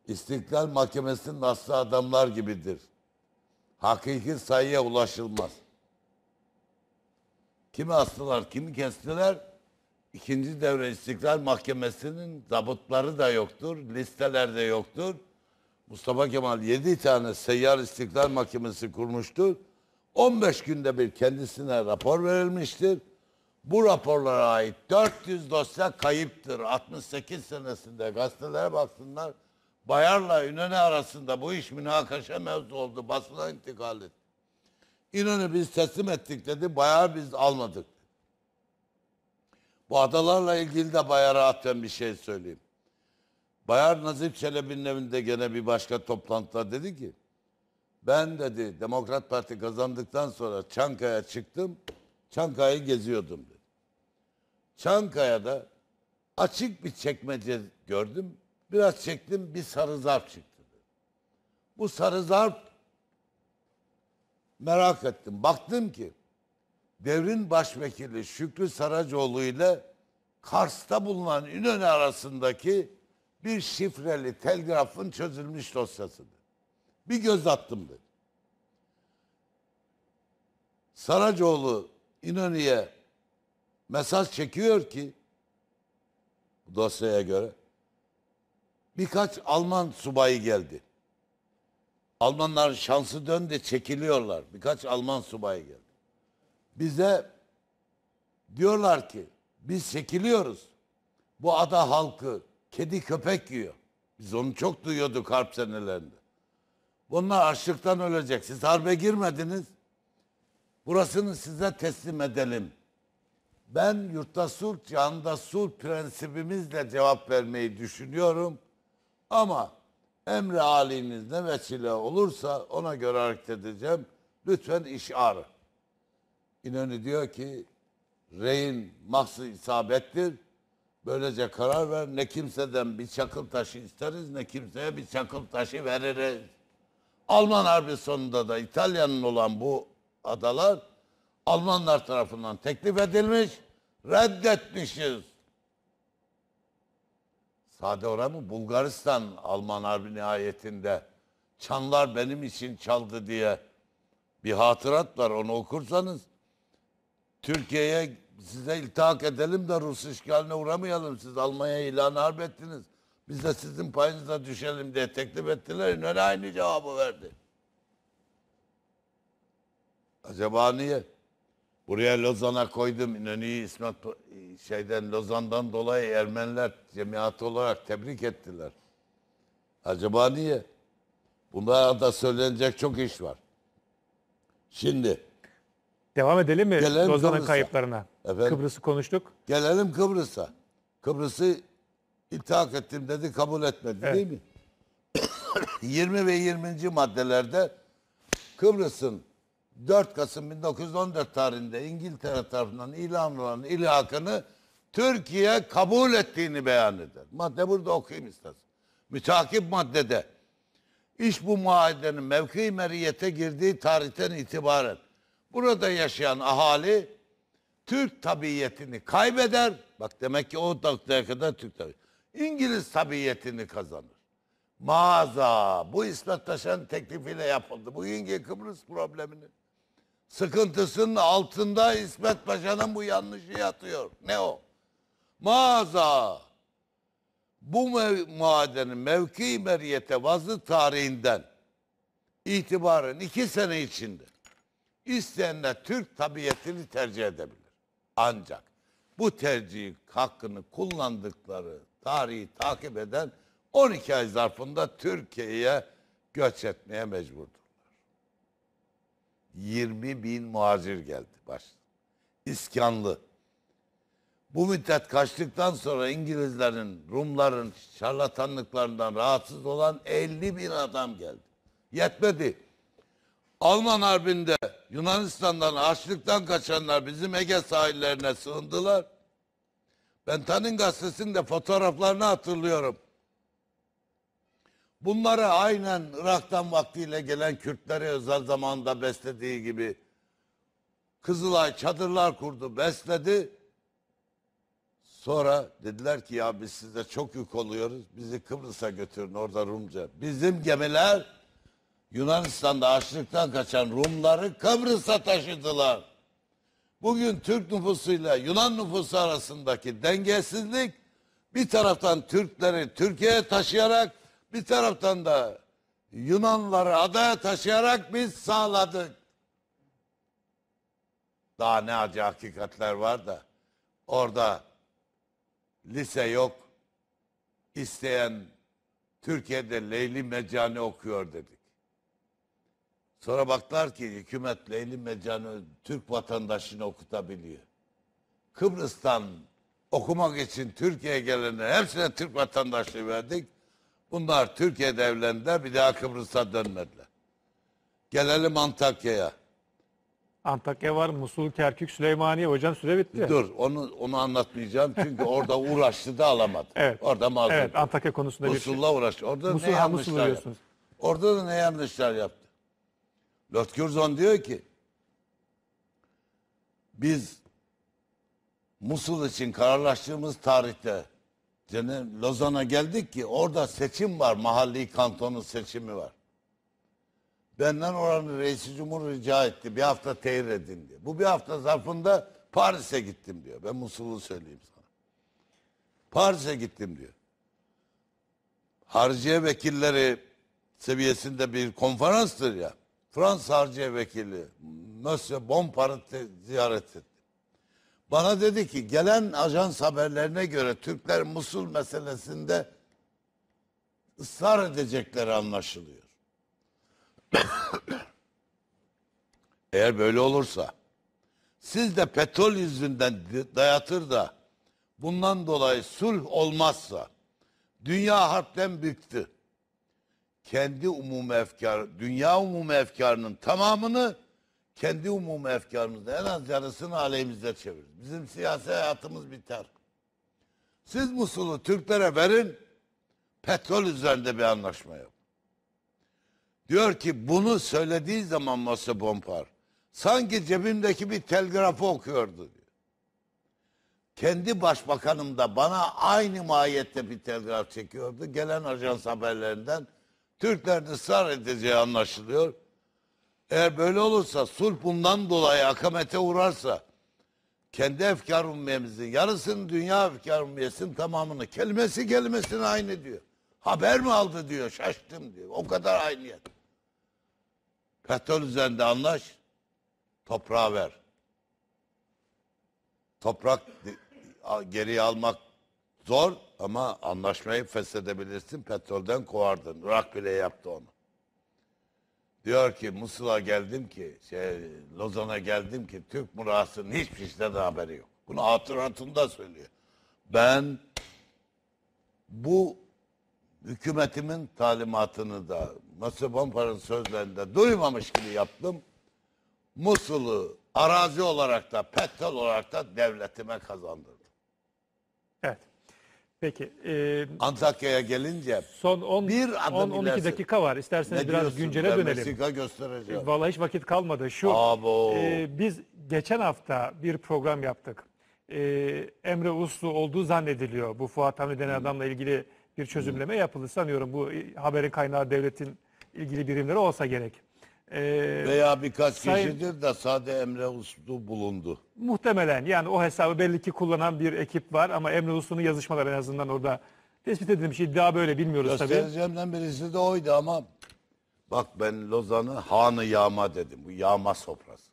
İstiklal Mahkemesi'nin aslı adamlar gibidir. Hakiki sayıya ulaşılmaz. Kimi astılar, kimi kestiler? İkinci devre İstiklal Mahkemesi'nin zabıtları da yoktur, listelerde yoktur. Mustafa Kemal yedi tane seyyar İstiklal Mahkemesi kurmuştur. 15 günde bir kendisine rapor verilmiştir. Bu raporlara ait 400 dosya kayıptır. 68 senesinde gazetelere baksınlar. Bayar'la İnönü arasında bu iş münakaşa mevzu oldu. Basına intikal etti. İnönü biz teslim ettik dedi. Bayar biz almadık. Bu adalarla ilgili de Bayar'a atfen bir şey söyleyeyim. Bayar Nazif Çelebi'nin evinde gene bir başka toplantıda dedi ki ben dedi Demokrat Parti kazandıktan sonra Çankaya çıktım. Çankaya'yı geziyordum Çankaya'da açık bir çekmece gördüm. Biraz çektim bir sarı zarf çıktı. Bu sarı zarf merak ettim. Baktım ki devrin başvekili Şükrü Saracoğlu ile Kars'ta bulunan İnönü arasındaki bir şifreli telgrafın çözülmüş dosyasıdır. Bir göz attım dedi. Saracoğlu İnönü'ye mesaj çekiyor ki bu dosyaya göre birkaç Alman subayı geldi. Almanlar şansı döndü çekiliyorlar. Birkaç Alman subayı geldi. Bize diyorlar ki biz çekiliyoruz. Bu ada halkı kedi köpek yiyor. Biz onu çok duyuyorduk harp senelerinde. Bunlar açlıktan ölecek. Siz harbe girmediniz. Burasını size teslim edelim.'' Ben yurtta sulh, yanında sulh prensibimizle cevap vermeyi düşünüyorum. Ama emre haliniz ne vesile olursa ona göre hareket edeceğim. Lütfen iş işar. İnönü diyor ki reyin mahsı isabettir. Böylece karar ver. Ne kimseden bir çakıl taşı isteriz ne kimseye bir çakıl taşı veririz. Alman Harbi sonunda da İtalya'nın olan bu adalar Almanlar tarafından teklif edilmiş, reddetmişiz. Sade oramı Bulgaristan Alman harbi nihayetinde çanlar benim için çaldı diye bir hatırat var onu okursanız Türkiye'ye size iltihak edelim de Rus işgaline uğramayalım. Siz Almanya ilan harp ettiniz. Biz de sizin payınıza düşelim diye teklif ettiler. İnönü aynı cevabı verdi. Acaba niye? Buraya Lozan'a koydum. İnönü'yü İsmet şeyden Lozan'dan dolayı Ermeniler cemaat olarak tebrik ettiler. Acaba niye? Bunda da söylenecek çok iş var. Şimdi devam edelim mi Lozan'ın kayıplarına? Efendim? Kıbrıs'ı konuştuk. Gelelim Kıbrıs'a. Kıbrıs'ı iltihak ettim dedi, kabul etmedi evet. değil mi? 20 [coughs] ve 20. maddelerde Kıbrıs'ın 4 Kasım 1914 tarihinde İngiltere tarafından ilan olan ilhakını Türkiye kabul ettiğini beyan eder. Madde burada okuyayım istersen. Mütakip maddede iş bu muayedenin mevki meriyete girdiği tarihten itibaren burada yaşayan ahali Türk tabiyetini kaybeder. Bak demek ki o noktaya kadar Türk tabi. İngiliz tabiyetini kazanır. Mağaza bu İsmet Taşan teklifiyle yapıldı. Bugünkü Kıbrıs problemini sıkıntısının altında İsmet Paşa'nın bu yanlışı yatıyor. Ne o? Maza bu mev madenin mevki meriyete vazı tarihinden itibaren iki sene içinde isteyenler Türk tabiyetini tercih edebilir. Ancak bu tercih hakkını kullandıkları tarihi takip eden 12 ay zarfında Türkiye'ye göç etmeye mecburdur. 20 bin muhacir geldi baş. İskanlı. Bu müddet kaçtıktan sonra İngilizlerin, Rumların şarlatanlıklarından rahatsız olan 50 bin adam geldi. Yetmedi. Alman Harbi'nde Yunanistan'dan açlıktan kaçanlar bizim Ege sahillerine sığındılar. Ben Tan'ın gazetesinde fotoğraflarını hatırlıyorum. Bunları aynen Irak'tan vaktiyle gelen Kürtleri özel zamanda beslediği gibi Kızılay çadırlar kurdu, besledi. Sonra dediler ki ya biz size çok yük oluyoruz. Bizi Kıbrıs'a götürün orada Rumca. Bizim gemiler Yunanistan'da açlıktan kaçan Rumları Kıbrıs'a taşıdılar. Bugün Türk nüfusuyla Yunan nüfusu arasındaki dengesizlik bir taraftan Türkleri Türkiye'ye taşıyarak bir taraftan da Yunanları adaya taşıyarak biz sağladık. Daha ne acı hakikatler var da orada lise yok. isteyen Türkiye'de Leyli Mecani okuyor dedik. Sonra baklar ki hükümet Leyli Mecani Türk vatandaşını okutabiliyor. Kıbrıs'tan okumak için Türkiye'ye gelenin hepsine Türk vatandaşlığı verdik. Bunlar Türkiye evlendiler bir daha Kıbrıs'a dönmediler. Gelelim Antakya'ya. Antakya var, Musul, Kerkük, Süleymaniye. Hocam süre bitti. Dur onu onu anlatmayacağım çünkü orada uğraştı da alamadı. [laughs] Evet. Orada mağdur. Evet Antakya konusunda Musul'la şey. uğraştı. Orada Musul, ne yanlışlar Musul yaptı? Orada da ne yanlışlar yaptı? Lord Curzon diyor ki biz Musul için kararlaştığımız tarihte Cenab Lozan'a geldik ki orada seçim var. Mahalli kantonun seçimi var. Benden oranın reisi cumhur rica etti. Bir hafta tehir edin diye. Bu bir hafta zarfında Paris'e gittim diyor. Ben Musul'u söyleyeyim sana. Paris'e gittim diyor. Harciye vekilleri seviyesinde bir konferanstır ya. Fransa Harciye Vekili Monsieur Bompar'ı ziyaret etti. Bana dedi ki gelen ajans haberlerine göre Türkler Musul meselesinde ısrar edecekleri anlaşılıyor. [coughs] Eğer böyle olursa siz de petrol yüzünden dayatır da bundan dolayı sulh olmazsa dünya harpten büktü. Kendi umumi efkar, dünya umumi efkarının tamamını kendi umumi efkarımızda en az yarısını aleyhimize çevirir. Bizim siyasi hayatımız biter. Siz Musul'u Türklere verin, petrol üzerinde bir anlaşma yap. Diyor ki bunu söylediği zaman Mose Bompar, sanki cebimdeki bir telgrafı okuyordu diyor. Kendi başbakanım da bana aynı mahiyette bir telgraf çekiyordu. Gelen ajans haberlerinden Türkler ısrar edeceği anlaşılıyor. Eğer böyle olursa sulh bundan dolayı akamete uğrarsa kendi efkar ummiyemizin yarısını dünya efkar ummiyesinin tamamını kelimesi kelimesine aynı diyor. Haber mi aldı diyor şaştım diyor. O kadar aynı yer. Petrol üzerinde anlaş toprağa ver. Toprak geri almak zor ama anlaşmayı feshedebilirsin. Petrolden kovardın. Irak bile yaptı onu. Diyor ki Musul'a geldim ki, şey, Lozan'a geldim ki Türk murasının hiçbir şeyden haberi yok. Bunu hatıratında söylüyor. Ben bu hükümetimin talimatını da Nasip Ampar'ın sözlerinde duymamış gibi yaptım. Musul'u arazi olarak da petrol olarak da devletime kazandırdım. Evet. Peki. E, Antakya'ya gelince son 10 bir adım 10 12 ilerisi. dakika var. İsterseniz biraz diyorsun? güncele Ben dönelim. Meksika göstereceğim. E, Vallahi hiç vakit kalmadı. Şu Abo. e, biz geçen hafta bir program yaptık. E, Emre Uslu olduğu zannediliyor. Bu Fuat Hamdi denen adamla ilgili bir çözümleme yapıldı sanıyorum. Bu haberin kaynağı devletin ilgili birimleri olsa gerek. Ee, Veya birkaç sayın- kişidir de sade Emre Uslu bulundu. Muhtemelen yani o hesabı belli ki kullanan bir ekip var ama Emre Uslu'nun yazışmaları en azından orada tespit edilmiş iddia şey böyle bilmiyoruz tabii. Göstereceğimden birisi de oydu ama bak ben Lozan'ı hanı yağma dedim. Bu yağma sofrası.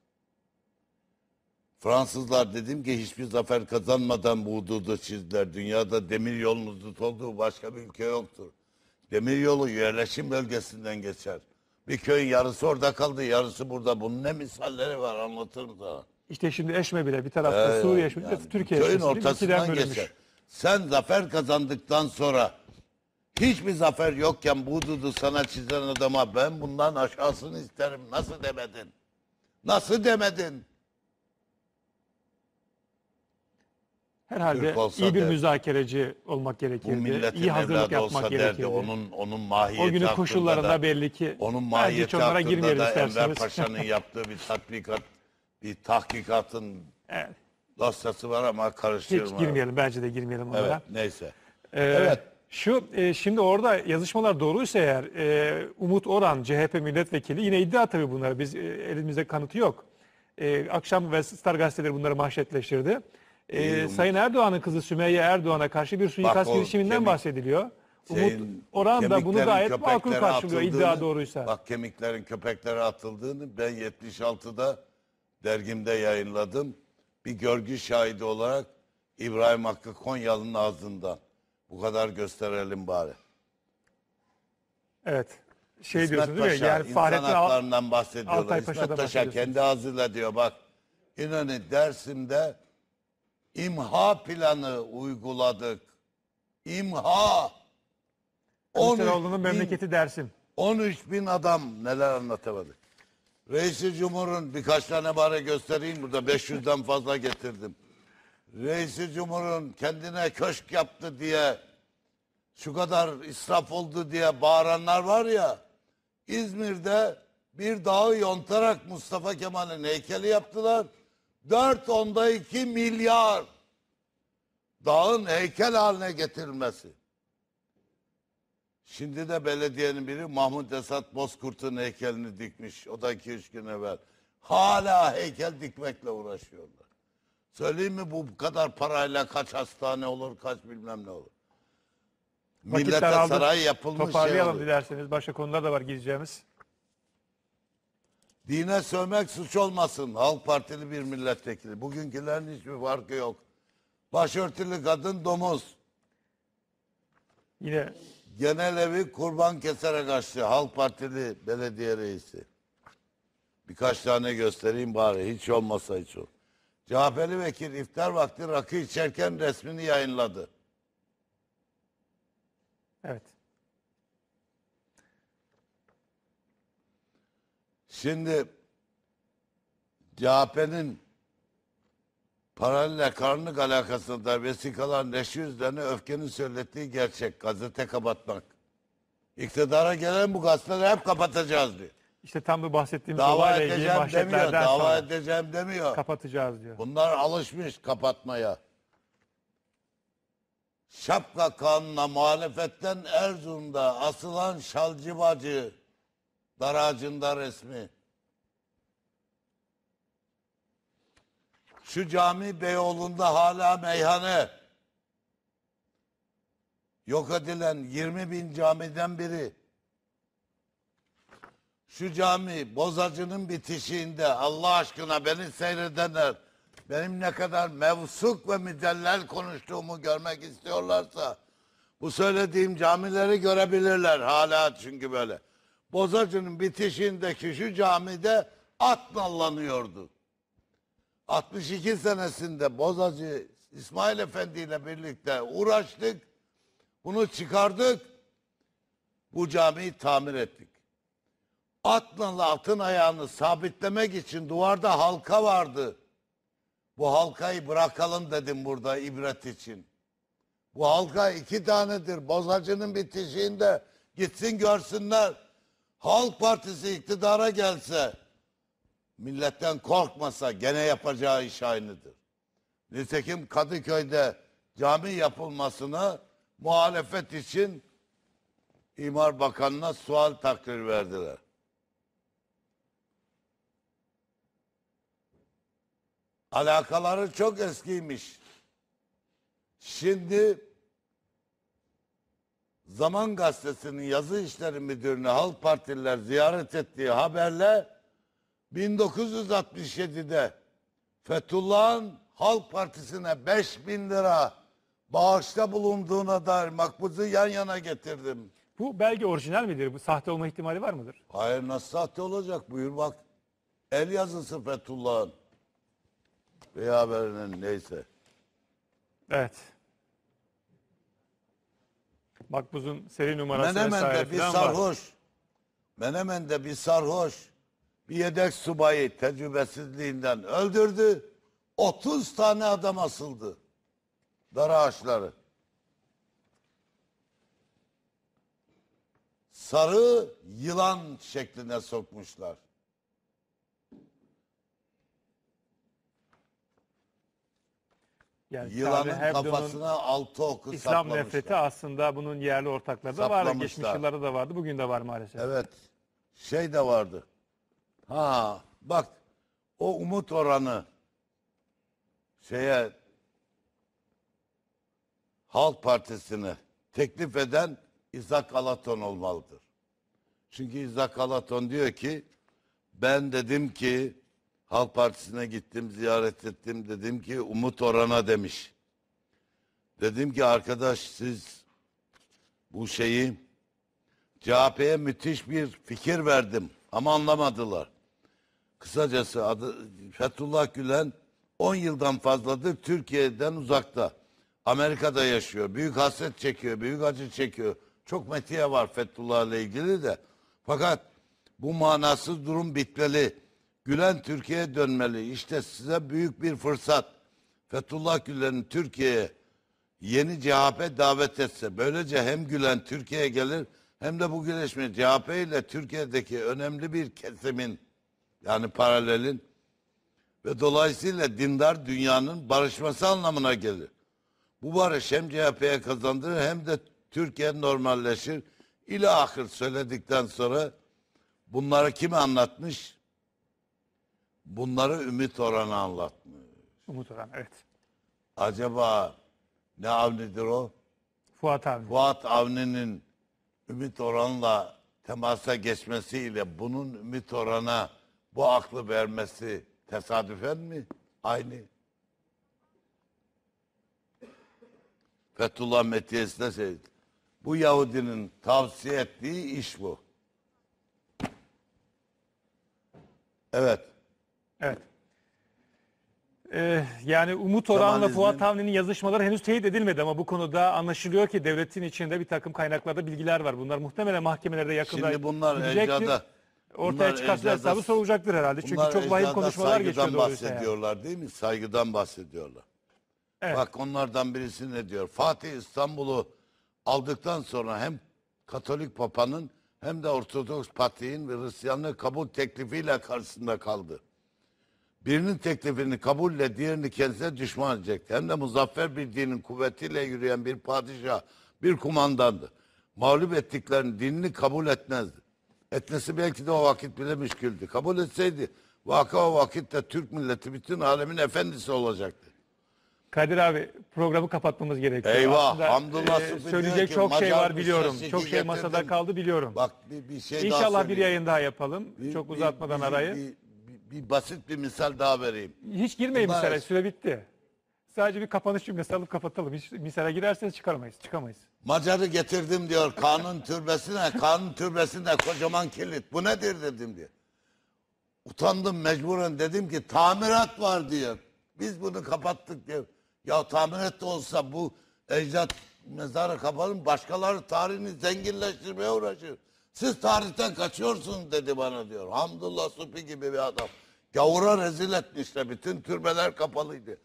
Fransızlar dedim ki hiçbir zafer kazanmadan bu çizdiler. Dünyada demir yolunun tutulduğu başka bir ülke yoktur. Demir yolu yerleşim bölgesinden geçer. Bir köyün yarısı orada kaldı, yarısı burada. Bunun ne misalleri var anlatırım da. İşte şimdi Eşme bile bir tarafta ee, Suriye Eşme, yani, Türkiye Köyün ortasından geçer. Sen zafer kazandıktan sonra hiçbir zafer yokken Budud'u sana çizen adama ben bundan aşağısını isterim. Nasıl demedin? Nasıl demedin? herhalde iyi bir der, müzakereci olmak gerekirdi. iyi hazırlık yapmak gerekirdi. onun onun mahiyeti O günün koşullarında da, belli ki onun mahiyeti onlara girmeyelim da isterseniz. Enver Paşa'nın [laughs] yaptığı bir tatbikat bir tahkikatın evet. dosyası var ama karıştırma. Hiç girmeyelim bence de girmeyelim onlara. Evet neyse. Ee, evet. Şu e, şimdi orada yazışmalar doğruysa eğer e, Umut Oran CHP milletvekili yine iddia tabii bunlar biz e, elimizde kanıtı yok. E, akşam ve Star gazeteleri bunları mahşetleştirdi. Ee, Sayın Erdoğan'ın kızı Sümeyye Erdoğan'a karşı bir suikast girişiminden kemik- bahsediliyor. Umut Orhan da bunu kemiklerin, gayet makul köpeklere karşılıyor iddia doğruysa. Bak kemiklerin köpeklere atıldığını ben 76'da dergimde yayınladım. Bir görgü şahidi olarak İbrahim Hakkı Konyalı'nın ağzından. Bu kadar gösterelim bari. Evet. Şey İsmet diyorsunuz değil mi? Paşa, Yani insan Fahrettin haklarından bahsediyorlar. Altay Paşa'da İsmet Paşa kendi ağzıyla diyor bak. İnönü Dersim'de İmha planı uyguladık. İmha. Kılıçdaroğlu'nun memleketi Dersim. 13 bin adam neler anlatamadık. Reisi Cumhur'un birkaç tane bari göstereyim burada 500'den fazla getirdim. Reisi Cumhur'un kendine köşk yaptı diye şu kadar israf oldu diye bağıranlar var ya İzmir'de bir dağı yontarak Mustafa Kemal'in heykeli yaptılar. 4 onda 2 milyar dağın heykel haline getirilmesi. Şimdi de belediyenin biri Mahmut Esat Bozkurt'un heykelini dikmiş. O da 2-3 gün evvel. Hala heykel dikmekle uğraşıyorlar. Söyleyeyim mi bu kadar parayla kaç hastane olur, kaç bilmem ne olur. Millete saray yapılmış. Toparlayalım şey dilerseniz. Başka konular da var gireceğimiz. Dine sövmek suç olmasın. Halk Partili bir milletvekili. Bugünkülerin hiçbir farkı yok. Başörtülü kadın domuz. Yine genel evi kurban keserek açtı. Halk Partili belediye reisi. Birkaç tane göstereyim bari. Hiç olmasa hiç ol. CHP'li vekil iftar vakti rakı içerken resmini yayınladı. evet. Şimdi CHP'nin parayla karnlık alakasında vesikalar neşi yüzlerine öfkenin söylettiği gerçek. Gazete kapatmak. İktidara gelen bu gazeteleri hep kapatacağız diyor. İşte tam bu bahsettiğimiz Dava olayla edeceğim demiyor. Dava sonra edeceğim demiyor. kapatacağız diyor. Bunlar alışmış kapatmaya. Şapka kanuna muhalefetten Erzurum'da asılan şalcı bacı Dar ağacında resmi. Şu cami Beyoğlu'nda hala meyhane. Yok edilen 20 bin camiden biri. Şu cami Bozacı'nın bitişiğinde Allah aşkına beni seyredenler benim ne kadar mevsuk ve müdellel konuştuğumu görmek istiyorlarsa bu söylediğim camileri görebilirler hala çünkü böyle. Bozacı'nın bitişindeki şu camide at nallanıyordu. 62 senesinde Bozacı İsmail Efendi ile birlikte uğraştık. Bunu çıkardık. Bu camiyi tamir ettik. Atlan'la atın ayağını sabitlemek için duvarda halka vardı. Bu halkayı bırakalım dedim burada ibret için. Bu halka iki tanedir. Bozacı'nın bitişiğinde gitsin görsünler. Halk Partisi iktidara gelse milletten korkmasa gene yapacağı iş aynıdır. Nitekim Kadıköy'de cami yapılmasını muhalefet için İmar Bakanı'na sual takdir verdiler. Alakaları çok eskiymiş. Şimdi Zaman Gazetesi'nin yazı işleri müdürünü Halk Partililer ziyaret ettiği haberle 1967'de Fethullah'ın Halk Partisi'ne 5 bin lira bağışta bulunduğuna dair makbuzu yan yana getirdim. Bu belge orijinal midir? Bu sahte olma ihtimali var mıdır? Hayır nasıl sahte olacak? Buyur bak. El yazısı Fethullah'ın. Veya haberinin neyse. Evet. Makbuz'un seri numarası Menemen'de bir sarhoş. Menemen'de bir sarhoş bir yedek subayı tecrübesizliğinden öldürdü. 30 tane adam asıldı. Dar ağaçları. Sarı yılan şekline sokmuşlar. Yani Yılanın kafasına altı oku İslam saplamışlar. nefreti aslında bunun yerli ortakları da var. Saplamışlar. Geçmiş yıllarda da vardı. Bugün de var maalesef. Evet. Şey de vardı. Ha bak o umut oranı şeye Halk Partisi'ni teklif eden İzak Alaton olmalıdır. Çünkü İzak Alaton diyor ki ben dedim ki Halk Partisi'ne gittim, ziyaret ettim. Dedim ki Umut Oran'a demiş. Dedim ki arkadaş siz bu şeyi CHP'ye müthiş bir fikir verdim ama anlamadılar. Kısacası adı Fethullah Gülen 10 yıldan fazladır Türkiye'den uzakta. Amerika'da yaşıyor. Büyük hasret çekiyor, büyük acı çekiyor. Çok metiye var Fethullah ile ilgili de. Fakat bu manasız durum bitmeli. Gülen Türkiye'ye dönmeli. İşte size büyük bir fırsat. Fethullah Gülen'in Türkiye'ye yeni CHP davet etse. Böylece hem Gülen Türkiye'ye gelir hem de bu güreşme CHP ile Türkiye'deki önemli bir kesimin yani paralelin ve dolayısıyla dindar dünyanın barışması anlamına gelir. Bu barış hem CHP'ye kazandırır hem de Türkiye normalleşir. İlahi söyledikten sonra bunları kime anlatmış? Bunları Ümit Orhan'a anlatmış. Umut Orhan evet. Acaba ne avnidir o? Fuat abi. Fuat Avni'nin Ümit Orhan'la temasa geçmesiyle bunun Ümit Orhan'a bu aklı vermesi tesadüfen mi? Aynı. Fethullah Metiyesi'nde şey. Bu Yahudinin tavsiye ettiği iş bu. Evet. Evet. Ee, yani Umut Orhan'la Fuat Avni'nin yazışmaları henüz teyit edilmedi ama bu konuda anlaşılıyor ki devletin içinde bir takım kaynaklarda bilgiler var. Bunlar muhtemelen mahkemelerde yakında Şimdi bunlar gidecektir. ecdada- Ortaya çıkarsa ecdada- hesabı sorulacaktır herhalde. Çünkü çok vahim konuşmalar geçiyor saygıdan doğrusu. yani. bahsediyorlar değil mi? Saygıdan bahsediyorlar. Evet. Bak onlardan birisi ne diyor? Fatih İstanbul'u aldıktan sonra hem Katolik Papa'nın hem de Ortodoks Patriğin ve Hristiyanlığı kabul teklifiyle karşısında kaldı birinin teklifini kabulle diğerini kendisine düşman edecekti. Hem de muzaffer bir dinin kuvvetiyle yürüyen bir padişah, bir kumandandı. Mağlup ettiklerini dinini kabul etmezdi. Etmesi belki de o vakit bile müşküldü. Kabul etseydi vaka o vakitte Türk milleti bütün alemin efendisi olacaktı. Kadir abi programı kapatmamız gerekiyor. Eyvah Aslında, hamdullah. E, söyleyecek ki, çok şey var biliyorum. Çok şey masada kaldı biliyorum. Bak bir, bir şey İnşallah daha söyleyeyim. bir yayın daha yapalım. Bir, çok uzatmadan bir, arayı. Bir, bir, bir basit bir misal daha vereyim. Hiç girmeyin misale süre bitti. Sadece bir kapanış cümlesi alıp kapatalım. Hiç misale girerseniz çıkarmayız, çıkamayız. Macarı getirdim diyor kanun türbesine, kanun türbesinde kocaman kilit. Bu nedir dedim diyor. Utandım mecburen dedim ki tamirat var diyor. Biz bunu kapattık diyor. Ya tamirat da olsa bu ecdat mezarı kapalım başkaları tarihini zenginleştirmeye uğraşır. Siz tarihten kaçıyorsunuz dedi bana diyor. Hamdullah Supi gibi bir adam. Gavura rezil etmişler. Bütün türbeler kapalıydı.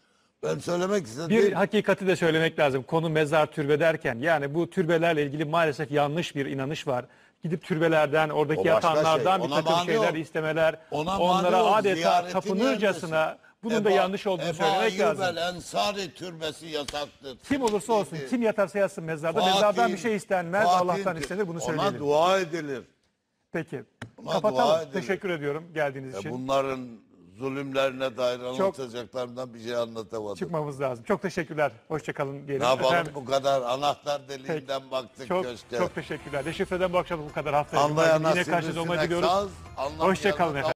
Ben söylemek istedim. Bir hakikati de söylemek lazım. Konu mezar türbe derken yani bu türbelerle ilgili maalesef yanlış bir inanış var. Gidip türbelerden, oradaki yatanlardan şey. bir takım şeyler istemeler, Ona onlara adeta tapınırcasına bunun Eba, da yanlış olduğunu Eba söylemek Ayyub lazım. El Ensari türbesi yasaktır. Kim olursa olsun, kim yatarsa yatsın mezarda. Fatih, mezardan bir şey istenmez, Fatih, Allah'tan istenir. Bunu söyleyelim. Ona dua edilir. Peki. Ona Kapatalım. Edilir. Teşekkür ediyorum geldiğiniz e, için. Bunların zulümlerine dair anlatacaklarımdan Çok bir şey anlatamadım. Çıkmamız lazım. Çok teşekkürler. Hoşçakalın. Diyelim. Ne yapalım Efendim, bu kadar anahtar deliğinden Peki. baktık çok, köşke. Çok teşekkürler. Deşifreden bu akşam bu kadar haftaya. Anlayana Yine karşınızda olmayı diliyoruz. Hoşçakalın efendim.